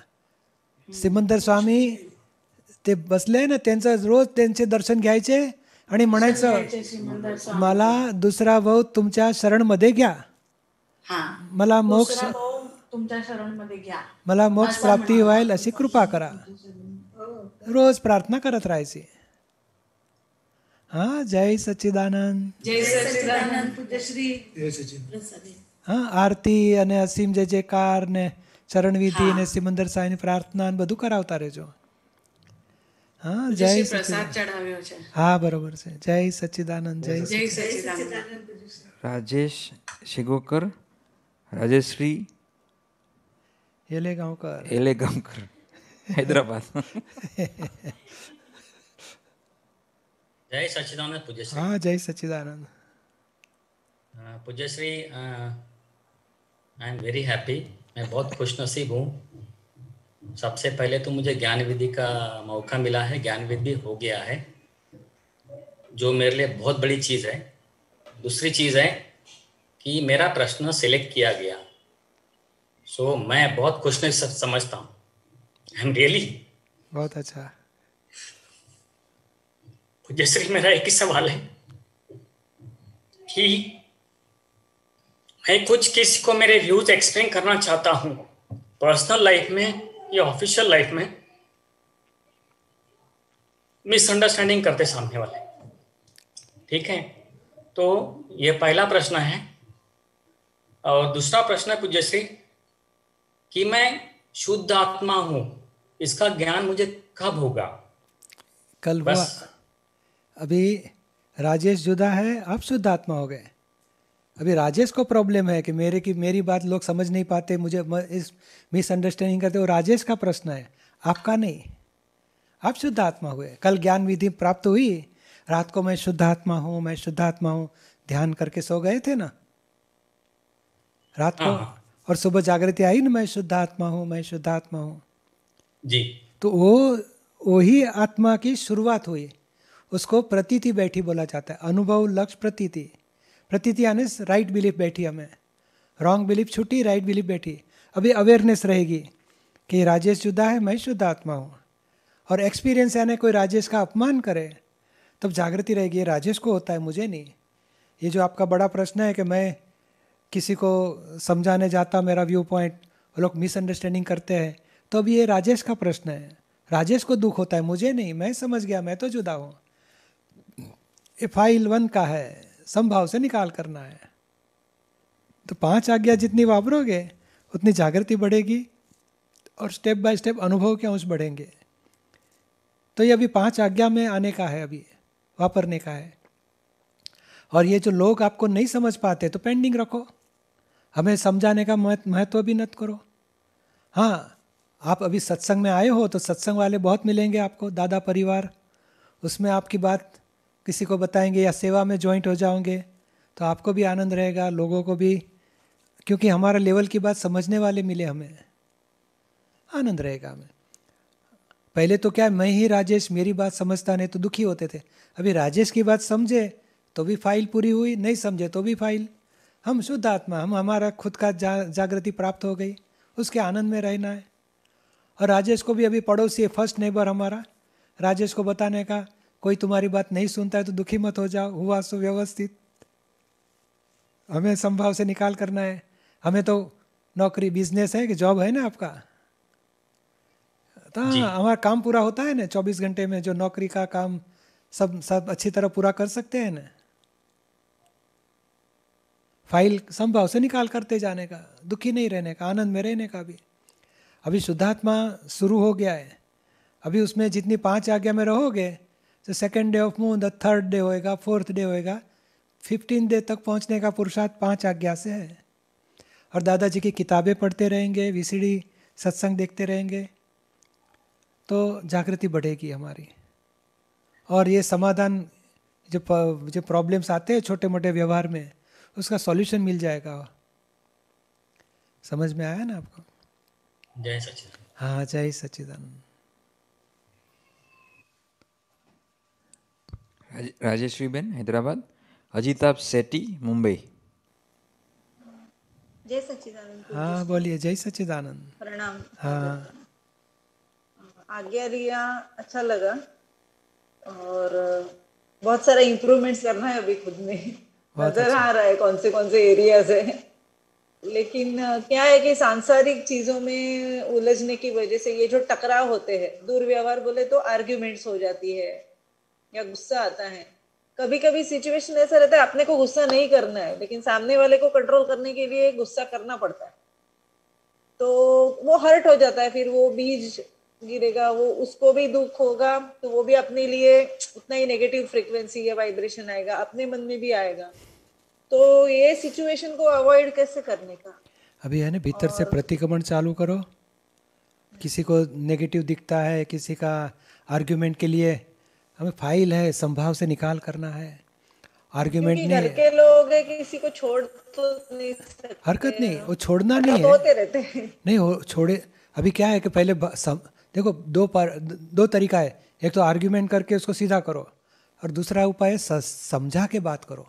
सिमंदर स्वामी ते बसले ना त्यांचं रोज त्यांचे दर्शन घ्यायचे आणि म्हणायचं मला दुसरा भाऊ तुमच्या शरणमध्ये घ्या मला मोक्ष मला मोक्ष प्राप्ती व्हायला अशी कृपा करा रोज प्रार्थना करत राहायची हा जय सच्चिदानंद जय सच्चिदानंद हाँ आरती અને અસીમ જે જે કાર ને ચરણવિધિ ને સિમંદર સાંઈ પ્રાર્થના બધું કરાવતા રહેજો હા જય પ્રસાદ ચડાવ્યો છે હા બરોબર છે જય સચ્ચિદાનંદ જય જય સચ્ચિદાનંદ राजेश शिगोकर राजेश्री एले गांवकर एले गांवकर हैदराबाद जय सच्चिदानंद पूज्यश्री हाँ जय सच्चिदानंद हाँ, पूज्यश्री आई एम वेरी हैप्पी मैं बहुत खुशनसीब हूँ सबसे पहले तो मुझे ज्ञान विधि का मौका मिला है ज्ञान विधि हो गया है जो मेरे लिए बहुत बड़ी चीज़ है दूसरी चीज़ है कि मेरा प्रश्न सिलेक्ट किया गया सो so, मैं बहुत खुश नहीं समझता हूँ आई एम रियली बहुत अच्छा तो जैसे मेरा एक ही सवाल है कि मैं कुछ किसी को मेरे व्यूज एक्सप्लेन करना चाहता हूँ पर्सनल लाइफ में ये ऑफिशियल लाइफ में मिसअंडरस्टैंडिंग करते सामने वाले ठीक है तो ये पहला प्रश्न है और दूसरा प्रश्न है कुछ जैसे कि मैं शुद्ध आत्मा हूं इसका ज्ञान मुझे कब होगा कल बस अभी राजेश जुदा है आप शुद्ध आत्मा हो गए अभी राजेश को प्रॉब्लम है कि मेरे की मेरी बात लोग समझ नहीं पाते मुझे इस मिसअंडरस्टैंडिंग करते वो राजेश का प्रश्न है आपका नहीं आप शुद्ध आत्मा हुए कल ज्ञान विधि प्राप्त हुई रात को मैं शुद्ध आत्मा हूँ मैं शुद्ध आत्मा हूँ ध्यान करके सो गए थे ना रात को हाँ, हाँ। और सुबह जागृति आई ना मैं शुद्ध आत्मा हूँ मैं शुद्ध आत्मा हूँ जी तो वो वही आत्मा की शुरुआत हुई उसको प्रतीति बैठी बोला जाता है अनुभव लक्ष्य प्रतीति प्रतीति आने राइट बिलीफ बैठी हमें रॉन्ग बिलीफ छुट्टी राइट बिलीफ बैठी अभी अवेयरनेस रहेगी कि राजेश जुदा है मैं शुद्ध आत्मा हूँ और एक्सपीरियंस यानी कोई राजेश का अपमान करे तब जागृति रहेगी ये राजेश को होता है मुझे नहीं ये जो आपका बड़ा प्रश्न है कि मैं किसी को समझाने जाता मेरा व्यू पॉइंट लोग मिसअंडरस्टैंडिंग करते हैं तो अब ये राजेश का प्रश्न है राजेश को दुख होता है मुझे नहीं मैं समझ गया मैं तो जुदा हूँ ये फाइल वन का है संभाव से निकाल करना है तो पांच आज्ञा जितनी वापरोगे उतनी जागृति बढ़ेगी और स्टेप बाय स्टेप अनुभव के अंश बढ़ेंगे तो ये अभी पांच आज्ञा में आने का है अभी वापरने का है और ये जो लोग आपको नहीं समझ पाते तो पेंडिंग रखो हमें समझाने का महत्व भी नत करो हाँ आप अभी सत्संग में आए हो तो सत्संग वाले बहुत मिलेंगे आपको दादा परिवार उसमें आपकी बात किसी को बताएंगे या सेवा में ज्वाइंट हो जाओगे तो आपको भी आनंद रहेगा लोगों को भी क्योंकि हमारा लेवल की बात समझने वाले मिले हमें आनंद रहेगा हमें पहले तो क्या मैं ही राजेश मेरी बात समझता नहीं तो दुखी होते थे अभी राजेश की बात समझे तो भी फाइल पूरी हुई नहीं समझे तो भी फाइल हम शुद्ध आत्मा हम हमारा खुद का जा, जागृति प्राप्त हो गई उसके आनंद में रहना है और राजेश को भी अभी पड़ोसी फर्स्ट नेबर हमारा राजेश को बताने का कोई तुम्हारी बात नहीं सुनता है तो दुखी मत हो जाओ हुआ सुव्यवस्थित हमें संभाव से निकाल करना है हमें तो नौकरी बिजनेस है कि जॉब है ना आपका तो हमारा काम पूरा होता है ना चौबीस घंटे में जो नौकरी का काम सब सब अच्छी तरह पूरा कर सकते हैं ना फाइल संभाव से निकाल करते जाने का दुखी नहीं रहने का आनंद में रहने का भी अभी शुद्धात्मा शुरू हो गया है अभी उसमें जितनी पांच आज्ञा में रहोगे तो second day of moon the third day होएगा फोर्थ डे होएगा फिफ्टीन डे तक पहुंचने का पुरुषार्थ पांच आज्ञा से है और दादाजी की किताबें पढ़ते रहेंगे वीसीडी सत्संग देखते रहेंगे तो जागृति बढ़ेगी हमारी और ये समाधान जो जो प्रॉब्लम्स आते हैं छोटे मोटे व्यवहार में उसका सॉल्यूशन मिल जाएगा समझ में आया ना आपको जय सचिद हाँ जय सचिदानंद રાજેશ્રીબેન हैदराबाद અજીતાબ સેટી મુંબઈ જય हाँ बोलिए जय सच्चिदानंद प्रणाम हाँ आज्ञा अच्छा लगा और बहुत सारा इम्प्रूवमेंट्स करना है अभी खुद में नजर अच्छा। आ रहा है कौन से कौन से एरिया से लेकिन क्या है कि सांसारिक चीजों में उलझने की वजह से ये जो टकराव होते हैं दुर्व्यवहार बोले तो आर्ग्यूमेंट्स हो जाती है या गुस्सा आता है कभी कभी सिचुएशन ऐसा रहता है अपने को गुस्सा नहीं करना है लेकिन सामने वाले को कंट्रोल करने के लिए गुस्सा करना पड़ता है तो वो हर्ट हो जाता है फिर वो बीज गिरेगा वो उसको भी दुख होगा तो वो भी अपने लिए उतना ही नेगेटिव फ्रिक्वेंसी या वाइब्रेशन आएगा अपने मन में भी आएगा तो ये सिचुएशन को अवॉइड कैसे करने का अभी है ना भीतर और... से प्रतिक्रमण चालू करो किसी को नेगेटिव दिखता है किसी का आर्ग्यूमेंट के लिए हमें फाइल है संभाव से निकाल करना है आर्ग्यूमेंट नहीं घर के लोग किसी को छोड़ तो नहीं सकते हरकत नहीं वो छोड़ना नहीं है रहते हैं नहीं हो छोड़े अभी क्या है कि पहले सम, देखो दो पर दो तरीका है एक तो आर्ग्यूमेंट करके उसको सीधा करो और दूसरा उपाय है समझा के बात करो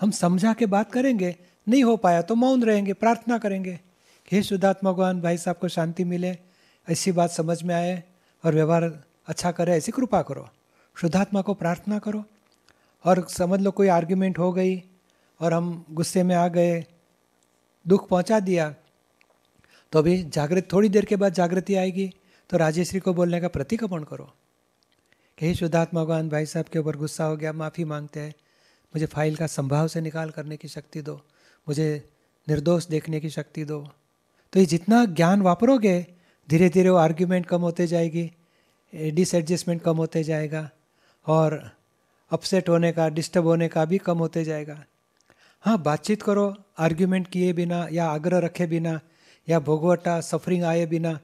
हम समझा के बात करेंगे नहीं हो पाया तो मौन रहेंगे प्रार्थना करेंगे हे शुद्धात्मा भगवान भाई साहब को शांति मिले ऐसी बात समझ में आए और व्यवहार अच्छा करे ऐसी कृपा करो शुद्धात्मा को प्रार्थना करो और समझ लो कोई आर्ग्यूमेंट हो गई और हम गुस्से में आ गए दुख पहुंचा दिया तो अभी जागृत थोड़ी देर के बाद जागृति आएगी तो राजेश्री को बोलने का प्रतिक्रमण करो कि हे शुद्धात्मा भगवान भाई साहब के ऊपर गुस्सा हो गया माफ़ी मांगते हैं मुझे फाइल का संभाव से निकाल करने की शक्ति दो मुझे निर्दोष देखने की शक्ति दो तो ये जितना ज्ञान वापरोगे धीरे धीरे वो आर्ग्यूमेंट कम होते जाएगी डिसएडजस्टमेंट कम होते जाएगा और अपसेट होने का डिस्टर्ब होने का भी कम होते जाएगा हाँ बातचीत करो आर्ग्यूमेंट किए बिना या आग्रह रखे बिना या भोगवटा सफरिंग आए बिना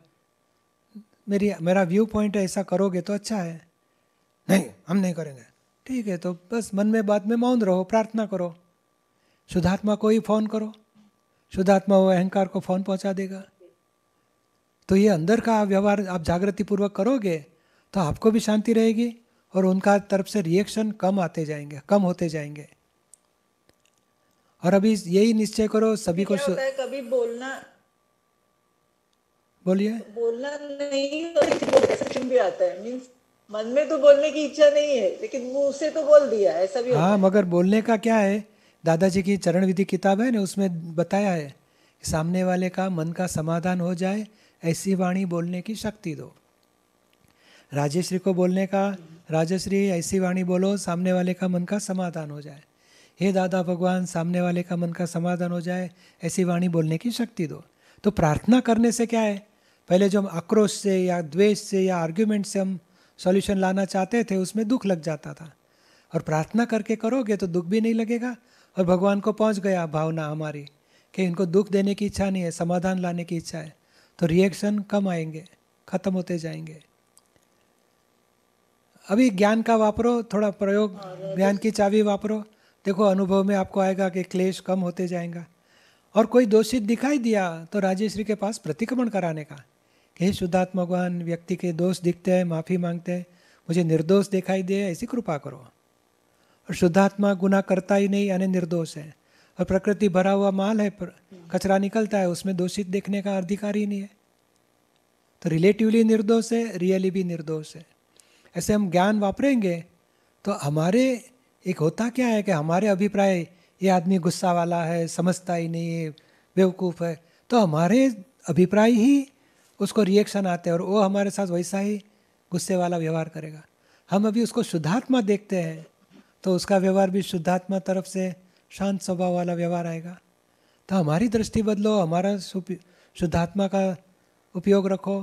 मेरी मेरा व्यू पॉइंट ऐसा करोगे तो अच्छा है नहीं हम नहीं करेंगे ठीक है तो बस मन में बाद में मौन रहो प्रार्थना करो शुद्धात्मा को ही फ़ोन करो शुद्धात्मा वो अहंकार को फ़ोन पहुंचा देगा तो ये अंदर का व्यवहार आप जागृति पूर्वक करोगे तो आपको भी शांति रहेगी और उनका तरफ से रिएक्शन कम आते जाएंगे कम होते जाएंगे और अभी यही निश्चय करो सभी को सु... कभी बोलना बोलिए बोलना नहीं तो भी आता है मीन्स मन में तो बोलने की इच्छा नहीं है लेकिन वो उसे तो बोल दिया ऐसा भी हाँ मगर बोलने का क्या है दादाजी की चरण विधि किताब है ना उसमें बताया है कि सामने वाले का मन का समाधान हो जाए ऐसी वाणी बोलने की शक्ति दो राजेश्री को बोलने का राजश्री ऐसी वाणी बोलो सामने वाले का मन का समाधान हो जाए हे दादा भगवान सामने वाले का मन का समाधान हो जाए ऐसी वाणी बोलने की शक्ति दो तो प्रार्थना करने से क्या है पहले जो हम आक्रोश से या द्वेष से या आर्ग्यूमेंट से हम सॉल्यूशन लाना चाहते थे उसमें दुख लग जाता था और प्रार्थना करके करोगे तो दुख भी नहीं लगेगा और भगवान को पहुंच गया भावना हमारी कि इनको दुख देने की इच्छा नहीं है समाधान लाने की इच्छा है तो रिएक्शन कम आएंगे ख़त्म होते जाएंगे अभी ज्ञान का वापरो थोड़ा प्रयोग हाँ, ज्ञान की चाबी वापरो देखो अनुभव में आपको आएगा कि क्लेश कम होते जाएगा और कोई दोषित दिखाई दिया तो राजेश्वरी के पास प्रतिक्रमण कराने का कि शुद्धात्म शुद्धात्मा भगवान व्यक्ति के दोष दिखते हैं माफ़ी मांगते हैं मुझे निर्दोष दिखाई दे ऐसी कृपा करो और शुद्धात्मा गुना करता ही नहीं यानी निर्दोष है और प्रकृति भरा हुआ माल है कचरा निकलता है उसमें दोषित देखने का अधिकार ही नहीं है तो रिलेटिवली निर्दोष है रियली भी निर्दोष है ऐसे हम ज्ञान वापरेंगे तो हमारे एक होता क्या है कि हमारे अभिप्राय ये आदमी गुस्सा वाला है समझता ही नहीं है बेवकूफ़ है तो हमारे अभिप्राय ही उसको रिएक्शन आते हैं और वो हमारे साथ वैसा ही गुस्से वाला व्यवहार करेगा हम अभी उसको शुद्धात्मा देखते हैं तो उसका व्यवहार भी शुद्धात्मा तरफ से शांत स्वभाव वाला व्यवहार आएगा तो हमारी दृष्टि बदलो हमारा शुद्धात्मा का उपयोग रखो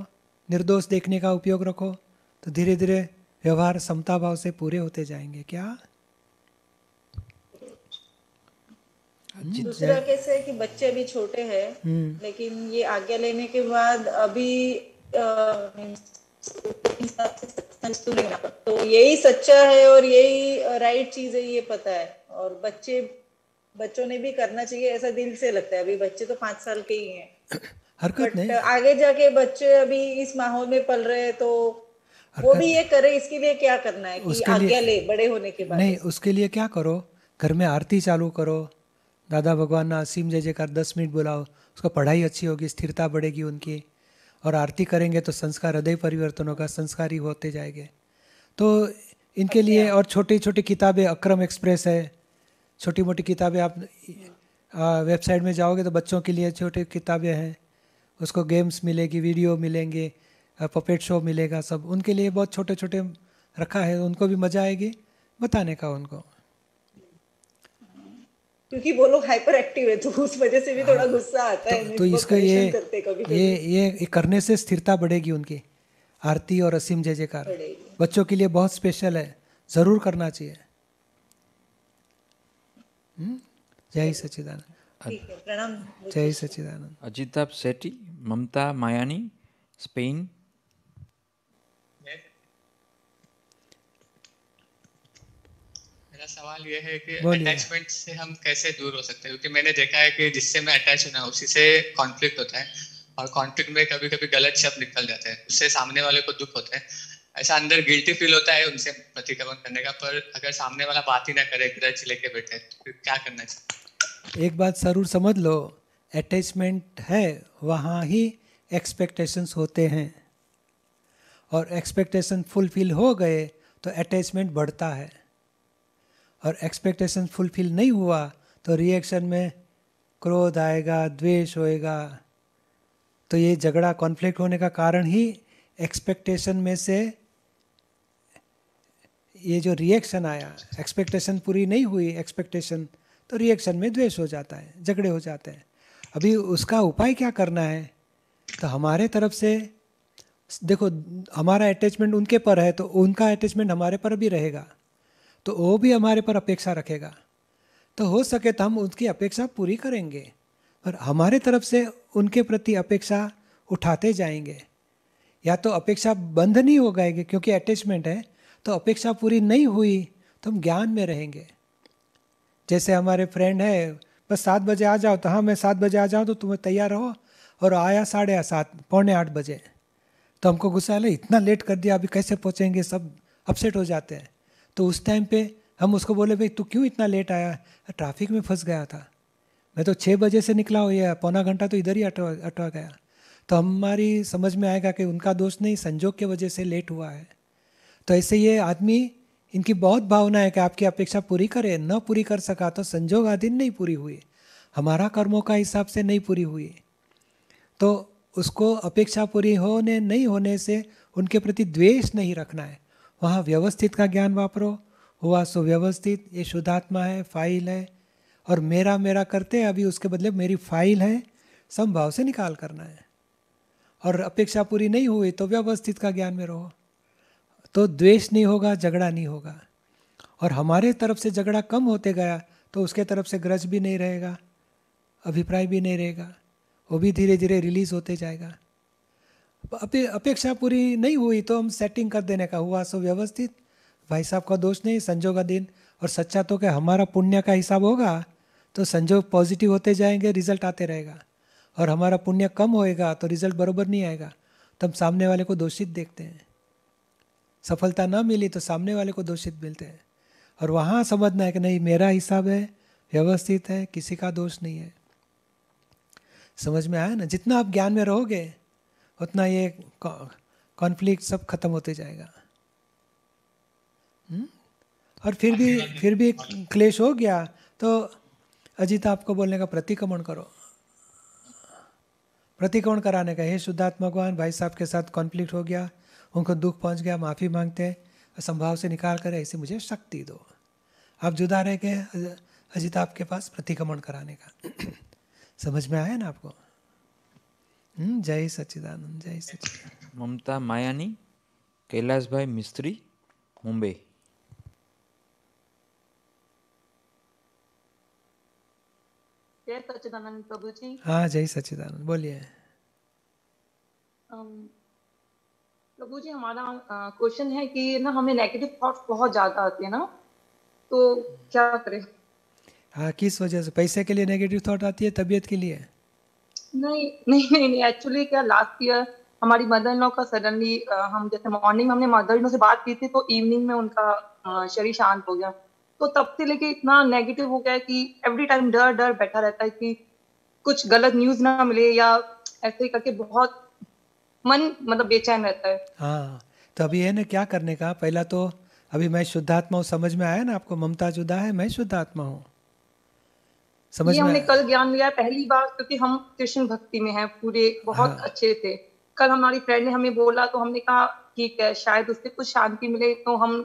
निर्दोष देखने का उपयोग रखो तो धीरे धीरे व्यवहार समता भाव से पूरे होते जाएंगे क्या हम्म। दूसरा कैसे है कि बच्चे भी छोटे हैं हम्म। लेकिन ये आज्ञा लेने के बाद अभी आ, तो यही सच्चा है और यही राइट चीज है ये पता है और बच्चे बच्चों ने भी करना चाहिए ऐसा दिल से लगता है अभी बच्चे तो पांच साल के ही हैं हरकत नहीं आगे जाके बच्चे अभी इस माहौल में पल रहे हैं तो वो भी ये करे इसके लिए क्या करना है कि लिए ले बड़े होने के बाद नहीं उसके लिए क्या करो घर में आरती चालू करो दादा भगवान ना असीम जय जयकार दस मिनट बुलाओ उसका पढ़ाई अच्छी होगी स्थिरता बढ़ेगी उनकी और आरती करेंगे तो संस्कार हृदय परिवर्तनों का संस्कार ही होते जाएंगे तो इनके लिए अच्छा। और छोटी छोटी किताबें अक्रम एक्सप्रेस है छोटी मोटी किताबें आप वेबसाइट में जाओगे तो बच्चों के लिए छोटी किताबें हैं उसको गेम्स मिलेगी वीडियो मिलेंगे पपेट शो मिलेगा सब उनके लिए बहुत छोटे छोटे रखा है उनको भी मजा आएगी बताने का उनको क्योंकि वो लोग हाइपर एक्टिव है तो उस वजह से भी थोड़ा हाँ। गुस्सा आता तो, है तो इसका ये कभी। ये ये करने से स्थिरता बढ़ेगी उनकी आरती और असीम जय जयकार बच्चों के लिए बहुत स्पेशल है जरूर करना चाहिए हम्म? जय सचिदानंद जय सचिदानंद अजिताभ सेठी ममता मायानी स्पेन सवाल यह है कि अटैचमेंट से हम कैसे दूर हो सकते हैं क्योंकि मैंने देखा है कि जिससे मैं अटैच होना उसी से कॉन्फ्लिक्ट होता है और कॉन्फ्लिक्ट में कभी कभी गलत शब्द निकल जाते हैं उससे सामने वाले को दुख होता है ऐसा अंदर गिल्टी फील होता है उनसे प्रतिक्रमण करने का पर अगर सामने वाला बात ही ना करे ग्रज लेके बैठे तो क्या करना चाहिए एक बात जरूर समझ लो अटैचमेंट है वहाँ ही एक्सपेक्टेशंस होते हैं और एक्सपेक्टेशन फुलफिल हो गए तो अटैचमेंट बढ़ता है और एक्सपेक्टेशन फुलफिल नहीं हुआ तो रिएक्शन में क्रोध आएगा द्वेष होएगा तो ये झगड़ा कॉन्फ्लिक्ट होने का कारण ही एक्सपेक्टेशन में से ये जो रिएक्शन आया एक्सपेक्टेशन पूरी नहीं हुई एक्सपेक्टेशन तो रिएक्शन में द्वेष हो जाता है झगड़े हो जाते हैं अभी उसका उपाय क्या करना है तो हमारे तरफ से देखो हमारा अटैचमेंट उनके पर है तो उनका अटैचमेंट हमारे पर भी रहेगा तो वो भी हमारे पर अपेक्षा रखेगा तो हो सके तो हम उनकी अपेक्षा पूरी करेंगे पर हमारे तरफ से उनके प्रति अपेक्षा उठाते जाएंगे या तो अपेक्षा बंद नहीं हो जाएगी क्योंकि अटैचमेंट है तो अपेक्षा पूरी नहीं हुई तो हम ज्ञान में रहेंगे जैसे हमारे फ्रेंड है बस सात बजे आ जाओ तो हाँ मैं सात बजे आ जाऊँ तो तुम्हें तैयार रहो और आया साढ़े सात पौने आठ बजे तो हमको गुस्सा है इतना लेट कर दिया अभी कैसे पहुँचेंगे सब अपसेट हो जाते हैं तो उस टाइम पे हम उसको बोले भाई तू क्यों इतना लेट आया ट्रैफिक में फंस गया था मैं तो छः बजे से निकला हुआ है पौना घंटा तो इधर ही अटवा अटवा गया तो हमारी समझ में आएगा कि उनका दोष नहीं संजोग के वजह से लेट हुआ है तो ऐसे ये आदमी इनकी बहुत भावना है कि आपकी अपेक्षा पूरी करे न पूरी कर सका तो संजोग आदि नहीं पूरी हुई हमारा कर्मों का हिसाब से नहीं पूरी हुई तो उसको अपेक्षा पूरी होने नहीं होने से उनके प्रति द्वेष नहीं रखना है वहाँ व्यवस्थित का ज्ञान वापरो हुआ सुव्यवस्थित ये शुद्धात्मा है फाइल है और मेरा मेरा करते अभी उसके बदले मेरी फाइल है संभाव से निकाल करना है और अपेक्षा पूरी नहीं हुई तो व्यवस्थित का ज्ञान में रहो तो द्वेष नहीं होगा झगड़ा नहीं होगा और हमारे तरफ से झगड़ा कम होते गया तो उसके तरफ से ग्रज भी नहीं रहेगा अभिप्राय भी नहीं रहेगा वो भी धीरे धीरे रिलीज होते जाएगा अपे, अपेक्षा पूरी नहीं हुई तो हम सेटिंग कर देने का हुआ सो व्यवस्थित भाई साहब का दोष नहीं संजो का दिन और सच्चा तो क्या हमारा पुण्य का हिसाब होगा तो संजो पॉजिटिव होते जाएंगे रिजल्ट आते रहेगा और हमारा पुण्य कम होएगा तो रिजल्ट बरोबर नहीं आएगा तो हम सामने वाले को दोषित देखते हैं सफलता ना मिली तो सामने वाले को दोषित मिलते हैं और वहाँ समझना है कि नहीं मेरा हिसाब है व्यवस्थित है किसी का दोष नहीं है समझ में आया ना जितना आप ज्ञान में रहोगे उतना ये कॉन्फ्लिक्ट सब खत्म होते जाएगा हम्म? और फिर भी फिर भी क्लेश हो गया तो अजीत आपको बोलने का प्रतिक्रमण करो प्रतिक्रमण कराने का हे शुद्धात्म भगवान भाई साहब के साथ कॉन्फ्लिक्ट हो गया उनको दुख पहुंच गया माफ़ी मांगते हैं संभाव से निकाल कर ऐसे मुझे शक्ति दो आप जुदा रह गए अजीत आपके पास प्रतिक्रमण कराने का समझ में आया ना आपको जय सचिदानंद જય સચિદાનંદ મમતા માયાની કૈલાસભાઈ મિસ્ત્રી મુંબઈ જય સચિદાનંદ પ્રભુજી હા જય સચિદાનંદ બોलिए प्रभु जी हमारा क्वेश्चन है कि ना हमें नेगेटिव थॉट्स बहुत ज्यादा आते हैं ना तो क्या करें हाँ किस वजह से पैसे के लिए नेगेटिव थॉट आती है तबीयत के लिए नहीं नहीं नहीं नहीं एक्चुअली क्या लास्ट ईयर हमारी मदर लॉ का सडनली हम जैसे मॉर्निंग में हमने मदर लॉ से बात की थी तो इवनिंग में उनका शरीर शांत हो गया तो तब से लेके इतना नेगेटिव हो गया कि एवरी टाइम डर डर बैठा रहता है कि कुछ गलत न्यूज ना मिले या ऐसे करके बहुत मन मतलब बेचैन रहता है हाँ तो अभी है ना क्या करने का पहला तो अभी मैं शुद्धात्मा हूँ समझ में आया ना आपको ममता जुदा है मैं शुद्धात्मा हूँ समझ ये हमने कल ज्ञान लिया पहली बार क्योंकि हम कृष्ण भक्ति में हैं पूरे बहुत हाँ। अच्छे थे कल हमारी फ्रेंड ने हमें बोला तो हमने कहा ठीक है शायद उससे कुछ शांति मिले तो हम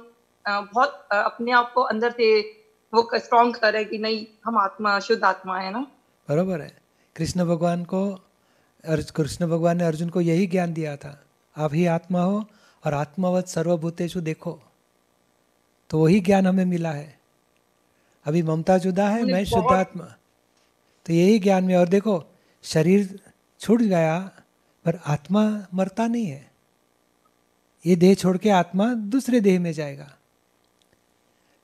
बहुत अपने आप को अंदर से वो स्ट्रॉन्ग कर रहे कि नहीं हम आत्मा शुद्ध आत्मा है ना बरोबर है कृष्ण भगवान को कृष्ण भगवान ने अर्जुन को यही ज्ञान दिया था आप ही आत्मा हो और आत्मावत सर्वभूतेशु देखो तो वही ज्ञान हमें मिला है अभी ममता जुदा है मैं शुद्धात्मा तो यही ज्ञान में और देखो शरीर छूट गया पर आत्मा मरता नहीं है ये देह छोड़ के आत्मा दूसरे देह में जाएगा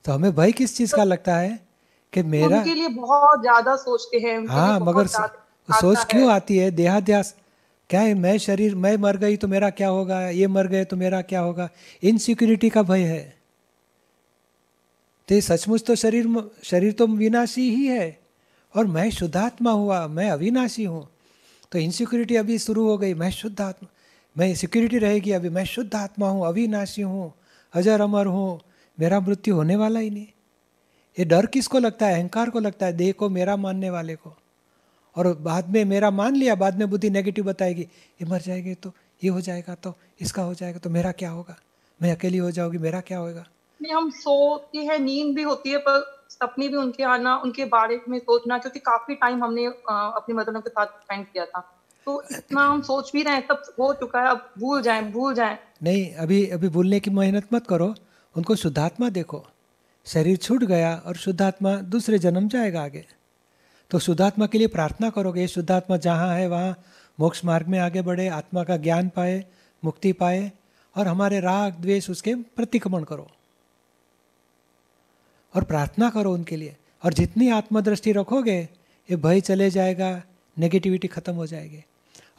तो हमें भय किस चीज का लगता है कि मेरा उनके लिए बहुत ज्यादा सोचते हैं हाँ मगर सो, सोच क्यों आती है देहाध्यास क्या है मैं शरीर मैं मर गई तो मेरा क्या होगा ये मर गए तो मेरा क्या होगा इनसिक्योरिटी का भय है तो सचमुच तो शरीर शरीर तो विनाशी ही है और मैं शुद्धात्मा हुआ मैं अविनाशी हूँ तो इनसिक्योरिटी अभी शुरू हो गई मैं शुद्ध आत्मा मैं सिक्योरिटी रहेगी अभी मैं शुद्ध आत्मा हूँ अविनाशी हूँ अजर अमर हूँ मेरा मृत्यु होने वाला ही नहीं ये डर किसको लगता है अहंकार को लगता है देह को मेरा मानने वाले को और बाद में मेरा मान लिया बाद में बुद्धि नेगेटिव बताएगी ये मर जाएगी तो ये हो जाएगा तो इसका हो जाएगा तो मेरा क्या होगा मैं अकेली हो जाऊँगी मेरा क्या होगा में हम सोते हैं नींद भी होती है पर सपने भी उनके आना उनके बारे में सोचना क्योंकि काफी टाइम हमने अपने मदर के साथ स्पेंड किया था तो इतना हम सोच भी रहे हैं सब हो चुका है अब भूल जाए भूल जाए नहीं अभी अभी भूलने की मेहनत मत करो उनको शुद्धात्मा देखो शरीर छूट गया और शुद्धात्मा दूसरे जन्म जाएगा आगे तो शुद्धात्मा के लिए प्रार्थना करोगे शुद्धात्मा जहाँ है वहाँ मोक्ष मार्ग में आगे बढ़े आत्मा का ज्ञान पाए मुक्ति पाए और हमारे राग द्वेष उसके प्रतिक्रमण करो और प्रार्थना करो उनके लिए और जितनी आत्मदृष्टि रखोगे ये भय चले जाएगा नेगेटिविटी खत्म हो जाएगी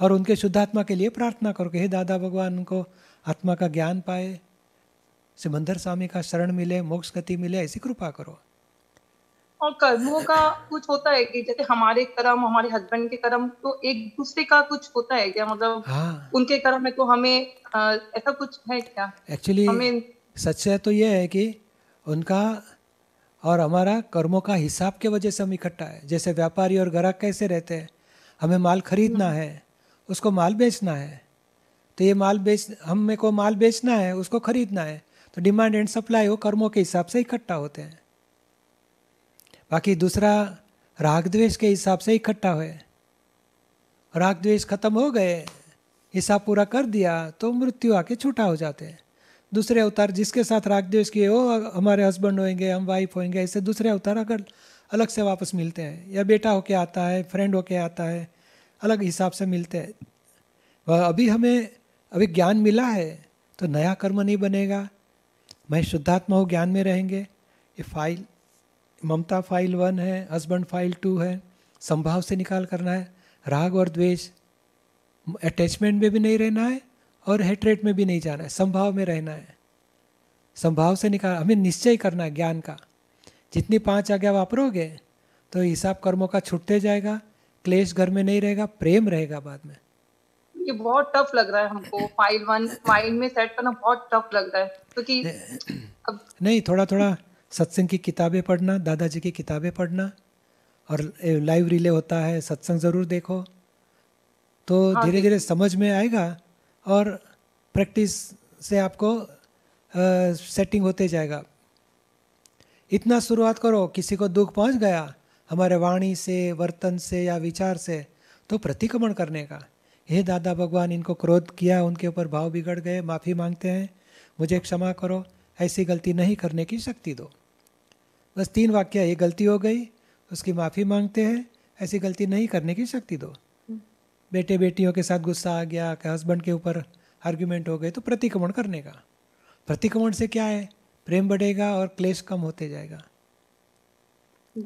और उनके शुद्धात्मा के लिए प्रार्थना करोगे हे दादा भगवान उनको आत्मा का ज्ञान पाए सिमंदर स्वामी का शरण मिले मोक्ष गति मिले ऐसी कृपा करो और कर्मों का कुछ होता है कि जैसे हमारे कर्म हमारे हस्बैंड के कर्म तो एक दूसरे का कुछ होता है क्या मतलब हाँ। उनके कर्म में तो हमें ऐसा कुछ है क्या एक्चुअली हमें सच्चा तो ये है कि उनका और हमारा कर्मों का हिसाब के वजह से हम इकट्ठा है जैसे व्यापारी और ग्राहक कैसे रहते हैं हमें माल खरीदना हाँ। है उसको माल बेचना है तो ये माल बेच हमें को माल बेचना है उसको खरीदना है तो डिमांड एंड सप्लाई वो कर्मों के हिसाब से इकट्ठा होते हैं बाकी दूसरा राग द्वेष के हिसाब से इकट्ठा हुए राग द्वेष खत्म हो गए हिसाब पूरा कर दिया तो मृत्यु आके छूटा हो जाते हैं दूसरे अवतार जिसके साथ रागद्वेश किए हो हमारे हस्बैंड होंगे हम वाइफ होंगे ऐसे दूसरे अवतार अगर अलग से वापस मिलते हैं या बेटा होके आता है फ्रेंड होके आता है अलग हिसाब से मिलते हैं अभी हमें अभी ज्ञान मिला है तो नया कर्म नहीं बनेगा मैं शुद्धात्मा हूँ ज्ञान में रहेंगे ये फाइल ममता फाइल वन है हस्बैंड फाइल टू है संभाव से निकाल करना है राग और द्वेष अटैचमेंट में भी नहीं रहना है और हेट्रेट में भी नहीं जाना है संभाव में रहना है संभाव से निकाल हमें निश्चय करना है ज्ञान का जितनी पांच आज्ञा वापरोगे तो हिसाब कर्मों का छुटते जाएगा क्लेश घर में नहीं रहेगा प्रेम रहेगा बाद में ये बहुत टफ लग रहा है हमको फाइल वन माइंड में सेट करना बहुत टफ लग रहा है क्योंकि तो अब... नहीं थोड़ा थोड़ा सत्संग की किताबें पढ़ना दादाजी की किताबें पढ़ना और लाइव रिले होता है सत्संग जरूर देखो तो धीरे हाँ, धीरे समझ में आएगा और प्रैक्टिस से आपको सेटिंग होते जाएगा इतना शुरुआत करो किसी को दुख पहुंच गया हमारे वाणी से वर्तन से या विचार से तो प्रतिक्रमण करने का हे दादा भगवान इनको क्रोध किया उनके ऊपर भाव बिगड़ गए माफ़ी मांगते हैं मुझे क्षमा करो ऐसी गलती नहीं करने की शक्ति दो बस तीन वाक्य ये गलती हो गई उसकी माफ़ी मांगते हैं ऐसी गलती नहीं करने की शक्ति दो बेटे बेटियों के साथ गुस्सा आ गया कि हस्बैंड के ऊपर आर्ग्यूमेंट हो गए तो प्रतिक्रमण करने का प्रतिक्रमण से क्या है प्रेम बढ़ेगा और क्लेश कम होते जाएगा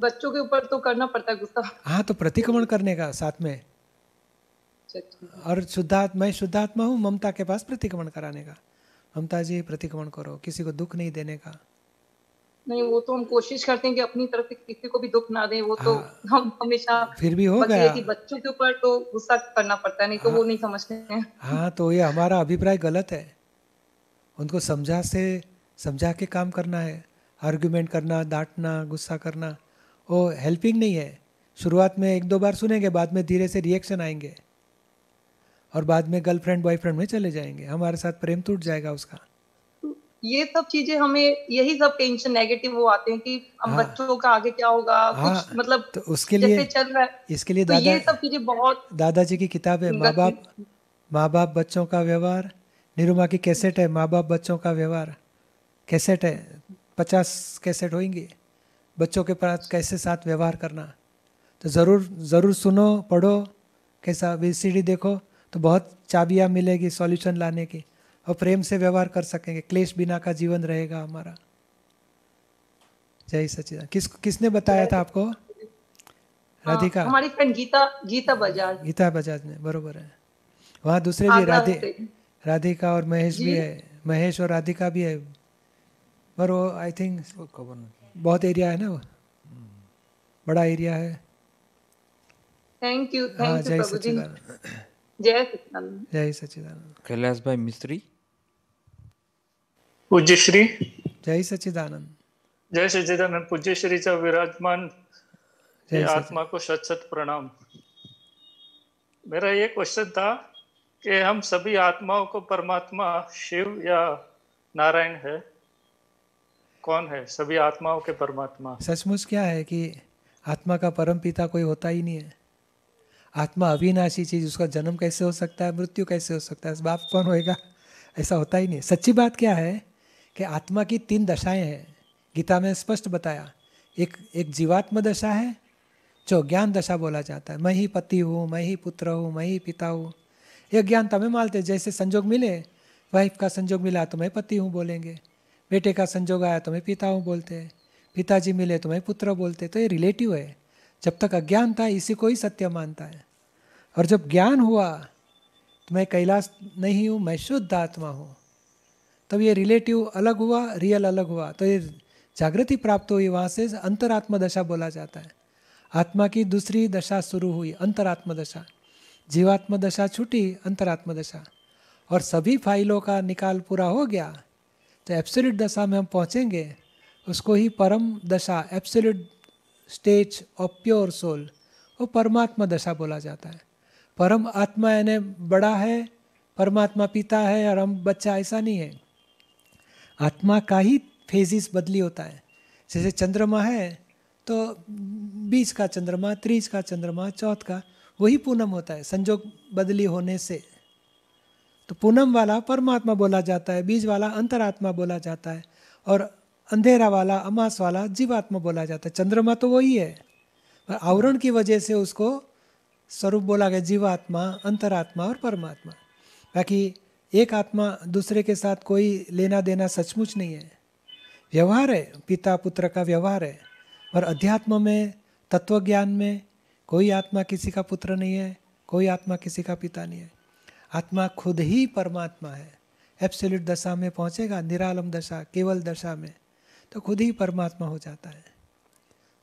बच्चों के ऊपर तो करना पड़ता है गुस्सा हाँ तो प्रतिक्रमण करने का साथ में अच्छा। और शुद्धात्मा मैं शुद्धात्मा हूँ ममता के पास प्रतिक्रमण कराने का ममता जी प्रतिक्रमण करो किसी को दुख नहीं देने का नहीं वो तो हम कोशिश करते हैं कि अपनी तरफ से किसी को भी दुख ना दें वो तो हाँ। हम हमेशा फिर भी हो गया कि बच्चों के ऊपर तो गुस्सा करना पड़ता है नहीं तो हाँ। वो नहीं समझते हैं हाँ तो ये हमारा अभिप्राय गलत है उनको समझा से समझा के काम करना है आर्ग्यूमेंट करना डांटना गुस्सा करना वो हेल्पिंग नहीं है शुरुआत में एक दो बार सुनेंगे बाद में धीरे से रिएक्शन आएंगे और बाद में गर्लफ्रेंड बॉयफ्रेंड में चले जाएंगे हमारे साथ प्रेम टूट जाएगा उसका ये सब चीजें हमें यही सब टेंशन नेगेटिव वो आते हैं कि हम हाँ, बच्चों का आगे क्या होगा हाँ, कुछ मतलब तो उसके लिए चल रहा है इसके लिए दादा, तो ये सब चीजें बहुत दादाजी की किताब है माँ बाप माँ बाप बच्चों का व्यवहार निरुमा की कैसेट है माँ बाप बच्चों का व्यवहार कैसेट है पचास कैसेट होंगे बच्चों के पास कैसे साथ व्यवहार करना तो ज़रूर ज़रूर सुनो पढ़ो कैसा वी देखो तो बहुत चाबियाँ मिलेगी सॉल्यूशन लाने की और प्रेम से व्यवहार कर सकेंगे क्लेश बिना का जीवन रहेगा हमारा जय सचिद किस किसने बताया था आपको हाँ, राधिका हमारी फ्रेंड गीता गीता बजाज गीता बजाज ने बरोबर है वहाँ दूसरे भी हाँ, राधे राधिका और महेश भी है महेश और राधिका भी है पर वो आई थिंक बहुत एरिया है ना वो बड़ा एरिया है थैंक यू थैंक यू जय सचिदानंद जय सचिदानंद कैलाश भाई मिस्त्री पूज्य श्री जय सचिदानंद जय सचिदानंद पूज्य श्री चा विराजमान आत्मा को सत सत प्रणाम मेरा ये क्वेश्चन था कि हम सभी आत्माओं को परमात्मा शिव या नारायण है कौन है सभी आत्माओं के परमात्मा सचमुच क्या है कि आत्मा का परम पिता कोई होता ही नहीं है आत्मा अविनाशी चीज उसका जन्म कैसे हो सकता है मृत्यु कैसे हो सकता है बाप कौन होएगा ऐसा होता ही नहीं सच्ची बात क्या है कि आत्मा की तीन दशाएं हैं गीता में स्पष्ट बताया एक एक जीवात्म दशा है जो ज्ञान दशा बोला जाता है मैं ही पति हूँ मैं ही पुत्र हूँ मैं ही पिता हूँ यह ज्ञान तमें मानते जैसे संजोग मिले वाइफ का संजोग मिला तो मैं पति हूँ बोलेंगे बेटे का संजोग आया तो मैं पिता हूँ बोलते हैं पिताजी मिले तो मैं पुत्र बोलते तो ये रिलेटिव है जब तक अज्ञान था इसी को ही सत्य मानता है और जब ज्ञान हुआ तो मैं कैलाश नहीं हूँ मैं शुद्ध आत्मा हूँ तब ये रिलेटिव अलग हुआ रियल अलग हुआ तो ये जागृति प्राप्त हुई वहाँ से अंतरात्म दशा बोला जाता है आत्मा की दूसरी दशा शुरू हुई अंतरात्म दशा जीवात्म दशा छूटी अंतरात्म दशा और सभी फाइलों का निकाल पूरा हो गया तो एब्सोल्यूट दशा में हम पहुँचेंगे उसको ही परम दशा absolute stage of pure soul वो परमात्मा दशा बोला जाता है परम आत्मा यानी बड़ा है परमात्मा पिता है और हम बच्चा ऐसा नहीं है आत्मा का ही फेजिस बदली होता है जैसे चंद्रमा है तो बीस का चंद्रमा त्रीस का चंद्रमा चौथ का वही पूनम होता है संजोग बदली होने से तो पूनम वाला परमात्मा बोला जाता है बीज वाला अंतरात्मा बोला जाता है और अंधेरा वाला अमास वाला जीवात्मा बोला जाता है चंद्रमा तो वही है पर आवरण की वजह से उसको स्वरूप बोला गया जीवात्मा अंतरात्मा और परमात्मा बाकी एक आत्मा दूसरे के साथ कोई लेना देना सचमुच नहीं है व्यवहार है पिता पुत्र का व्यवहार है पर अध्यात्म में तत्व ज्ञान में कोई आत्मा किसी का पुत्र नहीं है कोई आत्मा किसी का पिता नहीं है आत्मा खुद ही परमात्मा है एब्सोल्यूट दशा में पहुंचेगा निरालम दशा केवल दशा में तो खुद ही परमात्मा हो जाता है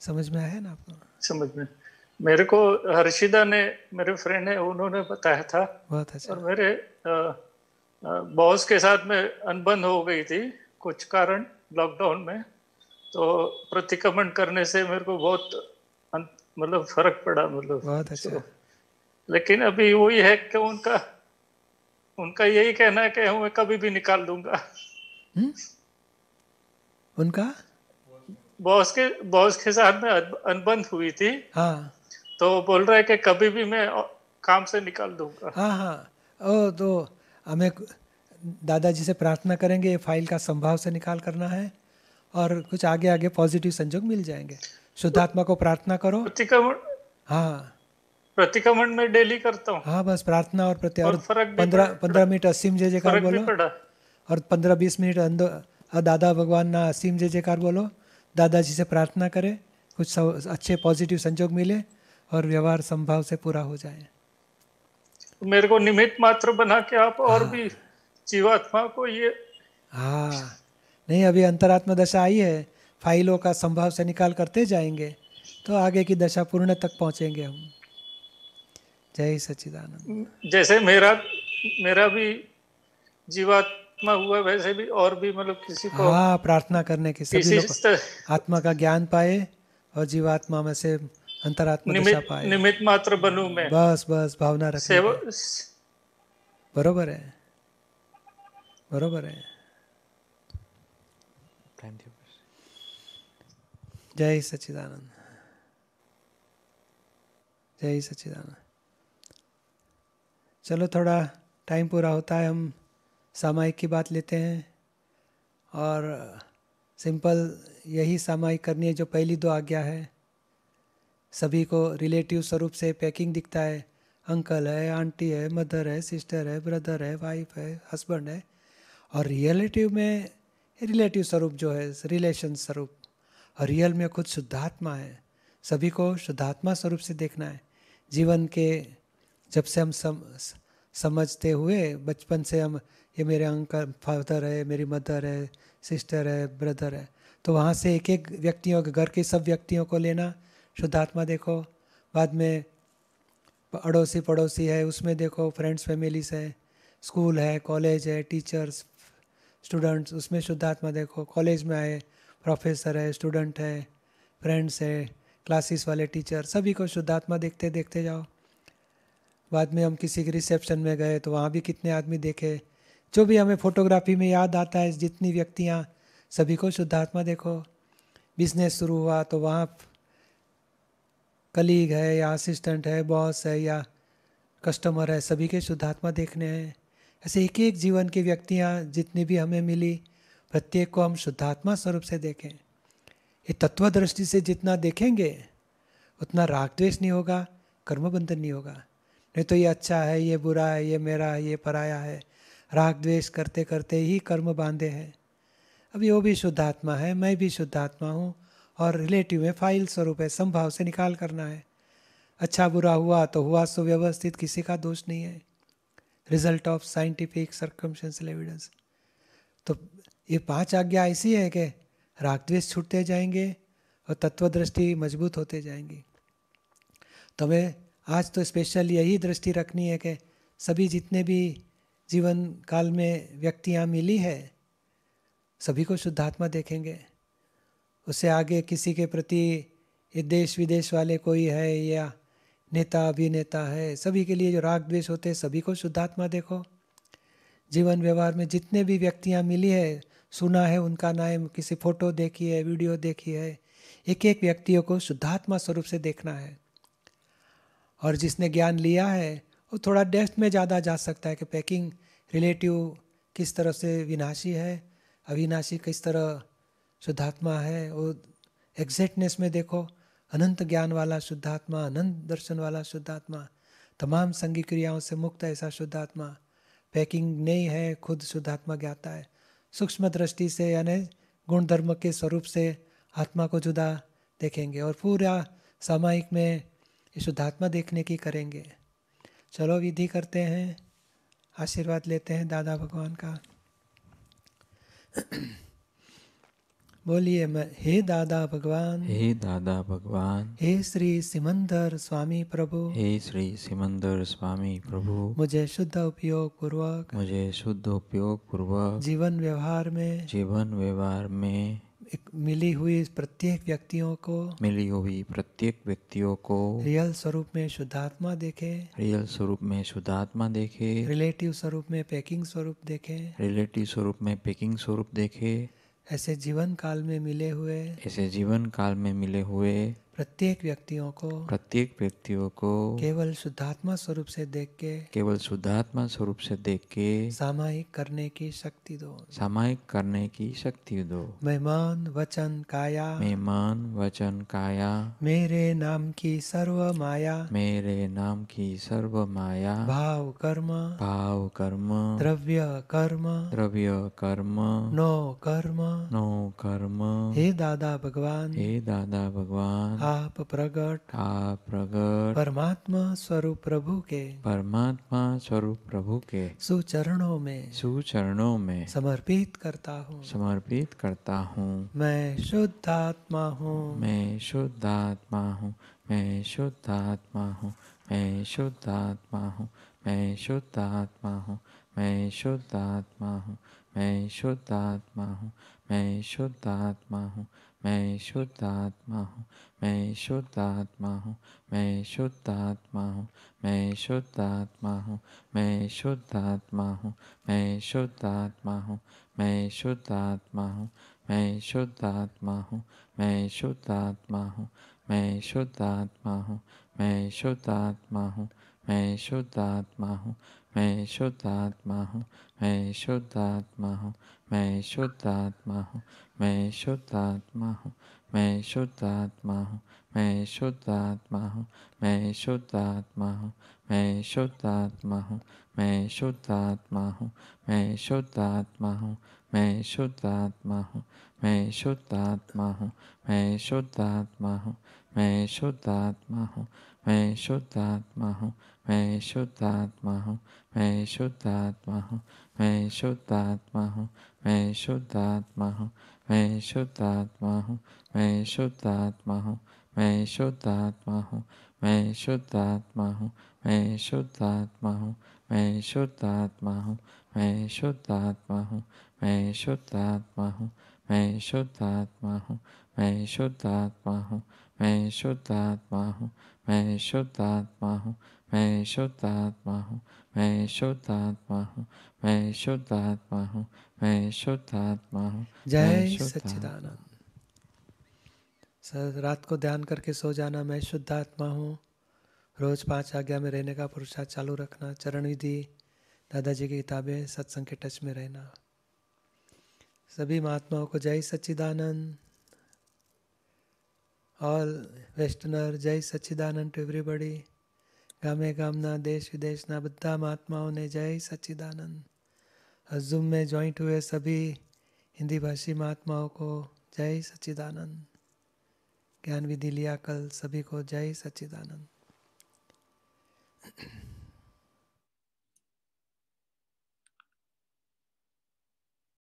समझ में आया ना आपको समझ में मेरे को हर्षिदा ने मेरे फ्रेंड है उन्होंने बताया था बहुत अच्छा और मेरे आ, बॉस के साथ में अनबन हो गई थी कुछ कारण लॉकडाउन में तो प्रतिक्रमण करने से मेरे को बहुत मतलब फर्क पड़ा मतलब बहुत अच्छा तो, लेकिन अभी वही है कि उनका उनका यही कहना है कि हाँ, मैं कभी भी निकाल दूंगा हुँ? हम्म? उनका बॉस के बॉस के साथ में अनबन हुई थी हाँ तो बोल रहा है कि कभी भी मैं काम से निकाल दूंगा हाँ हाँ ओ तो हमें दादाजी से प्रार्थना करेंगे ये फाइल का संभाव से निकाल करना है और कुछ आगे आगे पॉजिटिव संजोग मिल जाएंगे शुद्धात्मा को प्रार्थना करो प्रतिक्रमण हाँ प्रतिक्रमण में डेली करता हूँ हाँ बस प्रार्थना और प्रति और पंद्रह पंद्रह मिनट असीम जय जयकार बोलो और पंद्रह बीस मिनट दादा भगवान ना असीम जय जयकार बोलो दादाजी से प्रार्थना करें कुछ अच्छे पॉजिटिव संजोग मिले और व्यवहार संभाव से पूरा हो जाए तो मेरे को निमित मात्र बना के आप और हाँ। भी जीवात्मा को ये हाँ नहीं अभी अंतरात्मा दशा आई है फाइलों का संभाव से निकाल करते जाएंगे तो आगे की दशा पूर्ण तक पहुंचेंगे हम जय सच्चिदानंद जैसे मेरा मेरा भी जीवात्मा हुआ वैसे भी और भी मतलब किसी को हाँ प्रार्थना करने की सभी लोग आत्मा का ज्ञान पाए और जीवात्मा में से अंतरात्मा निमित, दिशा पाए निमित मात्र बनू मैं बस बस भावना रख बरोबर है बरोबर है जय सच्चिदानंद जय सच्चिदानंद चलो थोड़ा टाइम पूरा होता है हम सामायिक की बात लेते हैं और सिंपल यही सामायिक करनी है जो पहली दो आज्ञा है सभी को रिलेटिव स्वरूप से पैकिंग दिखता है अंकल है आंटी है मदर है सिस्टर है ब्रदर है वाइफ है हस्बैंड है और रियलेटिव में रिलेटिव स्वरूप जो है रिलेशन स्वरूप और रियल में खुद शुद्धात्मा है सभी को शुद्धात्मा स्वरूप से देखना है जीवन के जब से हम सम, समझते हुए बचपन से हम ये मेरे अंकल फादर है मेरी मदर है सिस्टर है ब्रदर है तो वहाँ से एक एक व्यक्तियों के घर के सब व्यक्तियों को लेना शुद्ध आत्मा देखो बाद में अड़ोसी पड़ोसी है उसमें देखो फ्रेंड्स फैमिलीज है स्कूल है कॉलेज है टीचर्स स्टूडेंट्स उसमें शुद्ध आत्मा देखो कॉलेज में आए प्रोफेसर है स्टूडेंट है फ्रेंड्स है क्लासेस वाले टीचर सभी को शुद्ध आत्मा देखते देखते जाओ बाद में हम किसी के रिसेप्शन में गए तो वहाँ भी कितने आदमी देखे जो भी हमें फोटोग्राफी में याद आता है जितनी व्यक्तियाँ सभी को शुद्ध आत्मा देखो बिजनेस शुरू हुआ तो वहाँ कलीग है या असिस्टेंट है बॉस है या कस्टमर है सभी के शुद्धात्मा देखने हैं ऐसे एक एक जीवन की व्यक्तियाँ जितनी भी हमें मिली प्रत्येक को हम शुद्धात्मा स्वरूप से देखें ये तत्व दृष्टि से जितना देखेंगे उतना राग द्वेष नहीं होगा कर्मबंधन नहीं होगा नहीं तो ये अच्छा है ये बुरा है ये मेरा है ये पराया है राग द्वेष करते करते ही कर्म बांधे हैं अब वो भी शुद्धात्मा है मैं भी शुद्धात्मा हूँ और रिलेटिव है फाइल स्वरूप है संभाव से निकाल करना है अच्छा बुरा हुआ तो हुआ सुव्यवस्थित किसी का दोष नहीं है result of scientific circumstantial evidence तो ये पांच आज्ञा ऐसी है कि रागद्वेश छूटते जाएंगे और तत्व दृष्टि मजबूत होते जाएंगी तो हमें आज तो स्पेशल यही दृष्टि रखनी है कि सभी जितने भी जीवन काल में व्यक्तियाँ मिली है सभी को शुद्धात्मा देखेंगे उससे आगे किसी के प्रति ये देश विदेश वाले कोई है या नेता अभिनेता है सभी के लिए जो राग द्वेष होते हैं सभी को शुद्धात्मा देखो जीवन व्यवहार में जितने भी व्यक्तियाँ मिली है सुना है उनका नाम किसी फोटो देखी है वीडियो देखी है एक एक व्यक्तियों को शुद्धात्मा स्वरूप से देखना है और जिसने ज्ञान लिया है वो थोड़ा डेप्थ में ज़्यादा जा सकता है कि पैकिंग रिलेटिव किस तरह से विनाशी है अविनाशी किस तरह शुद्धात्मा है वो एग्जैक्टनेस में देखो अनंत ज्ञान वाला शुद्धात्मा अनंत दर्शन वाला शुद्धात्मा तमाम संगी क्रियाओं से मुक्त ऐसा शुद्धात्मा पैकिंग नहीं है खुद शुद्धात्मा ज्ञाता है सूक्ष्म दृष्टि से यानी गुण धर्म के स्वरूप से आत्मा को जुदा देखेंगे और पूरा सामायिक में शुद्धात्मा देखने की करेंगे चलो विधि करते हैं आशीर्वाद लेते हैं दादा भगवान का बोलिए हे दादा भगवान हे दादा भगवान हे श्री सिमंदर स्वामी प्रभु हे श्री सिमंदर स्वामी प्रभु मुझे शुद्ध उपयोग पूर्वक मुझे शुद्ध उपयोग पूर्वक जीवन व्यवहार में जीवन व्यवहार में मिली हुई प्रत्येक व्यक्तियों को मिली हुई प्रत्येक व्यक्तियों को रियल स्वरूप में शुद्धात्मा देखे रियल स्वरूप में शुद्धात्मा देखे रिलेटिव स्वरूप में पैकिंग स्वरूप देखे रिलेटिव स्वरूप में पैकिंग स्वरूप देखे ऐसे जीवन काल में मिले हुए ऐसे जीवन काल में मिले हुए प्रत्येक व्यक्तियों को प्रत्येक व्यक्तियों को केवल शुद्धात्मा स्वरूप से देख के केवल शुद्धात्मा स्वरूप से देख के सामायिक करने की शक्ति दो सामायिक करने की शक्ति दो मेहमान वचन काया मेहमान वचन काया मेरे नाम की सर्व माया मेरे नाम की सर्व माया भाव कर्म भाव कर्म द्रव्य कर्म द्रव्य कर्म नो कर्म नो कर्म हे दादा भगवान हे दादा भगवान आप प्रगट आप प्रगट परमात्मा स्वरूप प्रभु के परमात्मा स्वरूप प्रभु के सुचरणों में सुचरणों में समर्पित करता हूँ समर्पित करता हूँ मैं शुद्ध आत्मा हूँ मैं शुद्ध आत्मा हूँ मैं शुद्ध आत्मा हूँ मैं शुद्ध आत्मा हूँ मैं शुद्ध आत्मा हूँ मैं शुद्ध आत्मा हूँ मैं शुद्ध आत्मा हूँ मैं शुद्ध आत्मा हूँ मैं शुद्ध आत्मा हूँ मैं शुद्ध आत्मा हूँ मैं शुद्ध आत्मा हूँ मैं शुद्ध आत्मा हूँ मैं शुद्ध आत्मा हूँ मैं शुद्ध आत्मा हूँ मैं शुद्ध आत्मा हूँ मैं शुद्ध आत्मा हूँ मैं शुद्ध आत्मा हूँ मैं शुद्ध आत्मा हूँ मैं शुद्ध आत्मा हूँ मैं शुद्ध आत्मा हूँ मैं शुद्ध आत्मा हूँ मैं शुद्ध आत्मा हूँ मैं शुद्ध आत्मा हूँ मैं शुद्ध आत्मा हूँ मैं शुद्ध आत्मा हूँ मैं शुद्ध आत्मा हूँ मैं शुद्ध आत्मा हूँ मैं शुद्ध आत्मा हूँ मैं शुद्ध आत्मा हूँ मैं शुद्ध आत्मा हूँ मैं शुद्ध आत्मा हूँ मैं शुद्ध आत्मा हूँ मैं शुद्ध आत्मा हूँ मैं शुद्ध आत्मा हूँ मैं शुद्ध आत्मा हूँ मैं शुद्ध आत्मा हूँ मैं शुद्ध आत्मा हूँ मैं शुद्ध आत्मा हूँ मैं शुद्ध आत्मा हूँ मैं शुद्ध आत्मा हूँ मैं शुद्ध आत्मा हूँ मैं शुद्ध आत्मा हूँ मैं शुद्ध आत्मा हूँ मैं शुद्ध आत्मा हूँ मैं शुद्ध आत्मा हूँ मैं शुद्ध आत्मा हूँ मैं शुद्ध आत्मा हूँ मैं शुद्ध आत्मा हूँ मैं शुद्ध आत्मा हूँ मैं शुद्ध आत्मा हूँ मैं शुद्ध आत्मा हूँ मैं शुद्ध आत्मा हूँ मैं शुद्ध आत्मा हूँ मैं शुद्ध आत्मा हूँ मैं आत्मा हूँ जय सच्चिदानंद सर रात को ध्यान करके सो जाना मैं शुद्ध आत्मा हूँ रोज पांच आज्ञा में रहने का पुरुषार्थ चालू रखना चरण विधि दादाजी की किताबें सत्संग के टच में रहना सभी महात्माओं को जय Sachchidanand all Sachchidanand to everybody गामे गामना देश विदेश ना વિદેશના महात्माओं ने जय सच्चिदानंद जूम में ज्वाइंट हुए सभी हिंदी भाषी महात्माओं को जय सच्चिदानंद ज्ञान विधि लिया कल सभी को जय सच्चिदानंद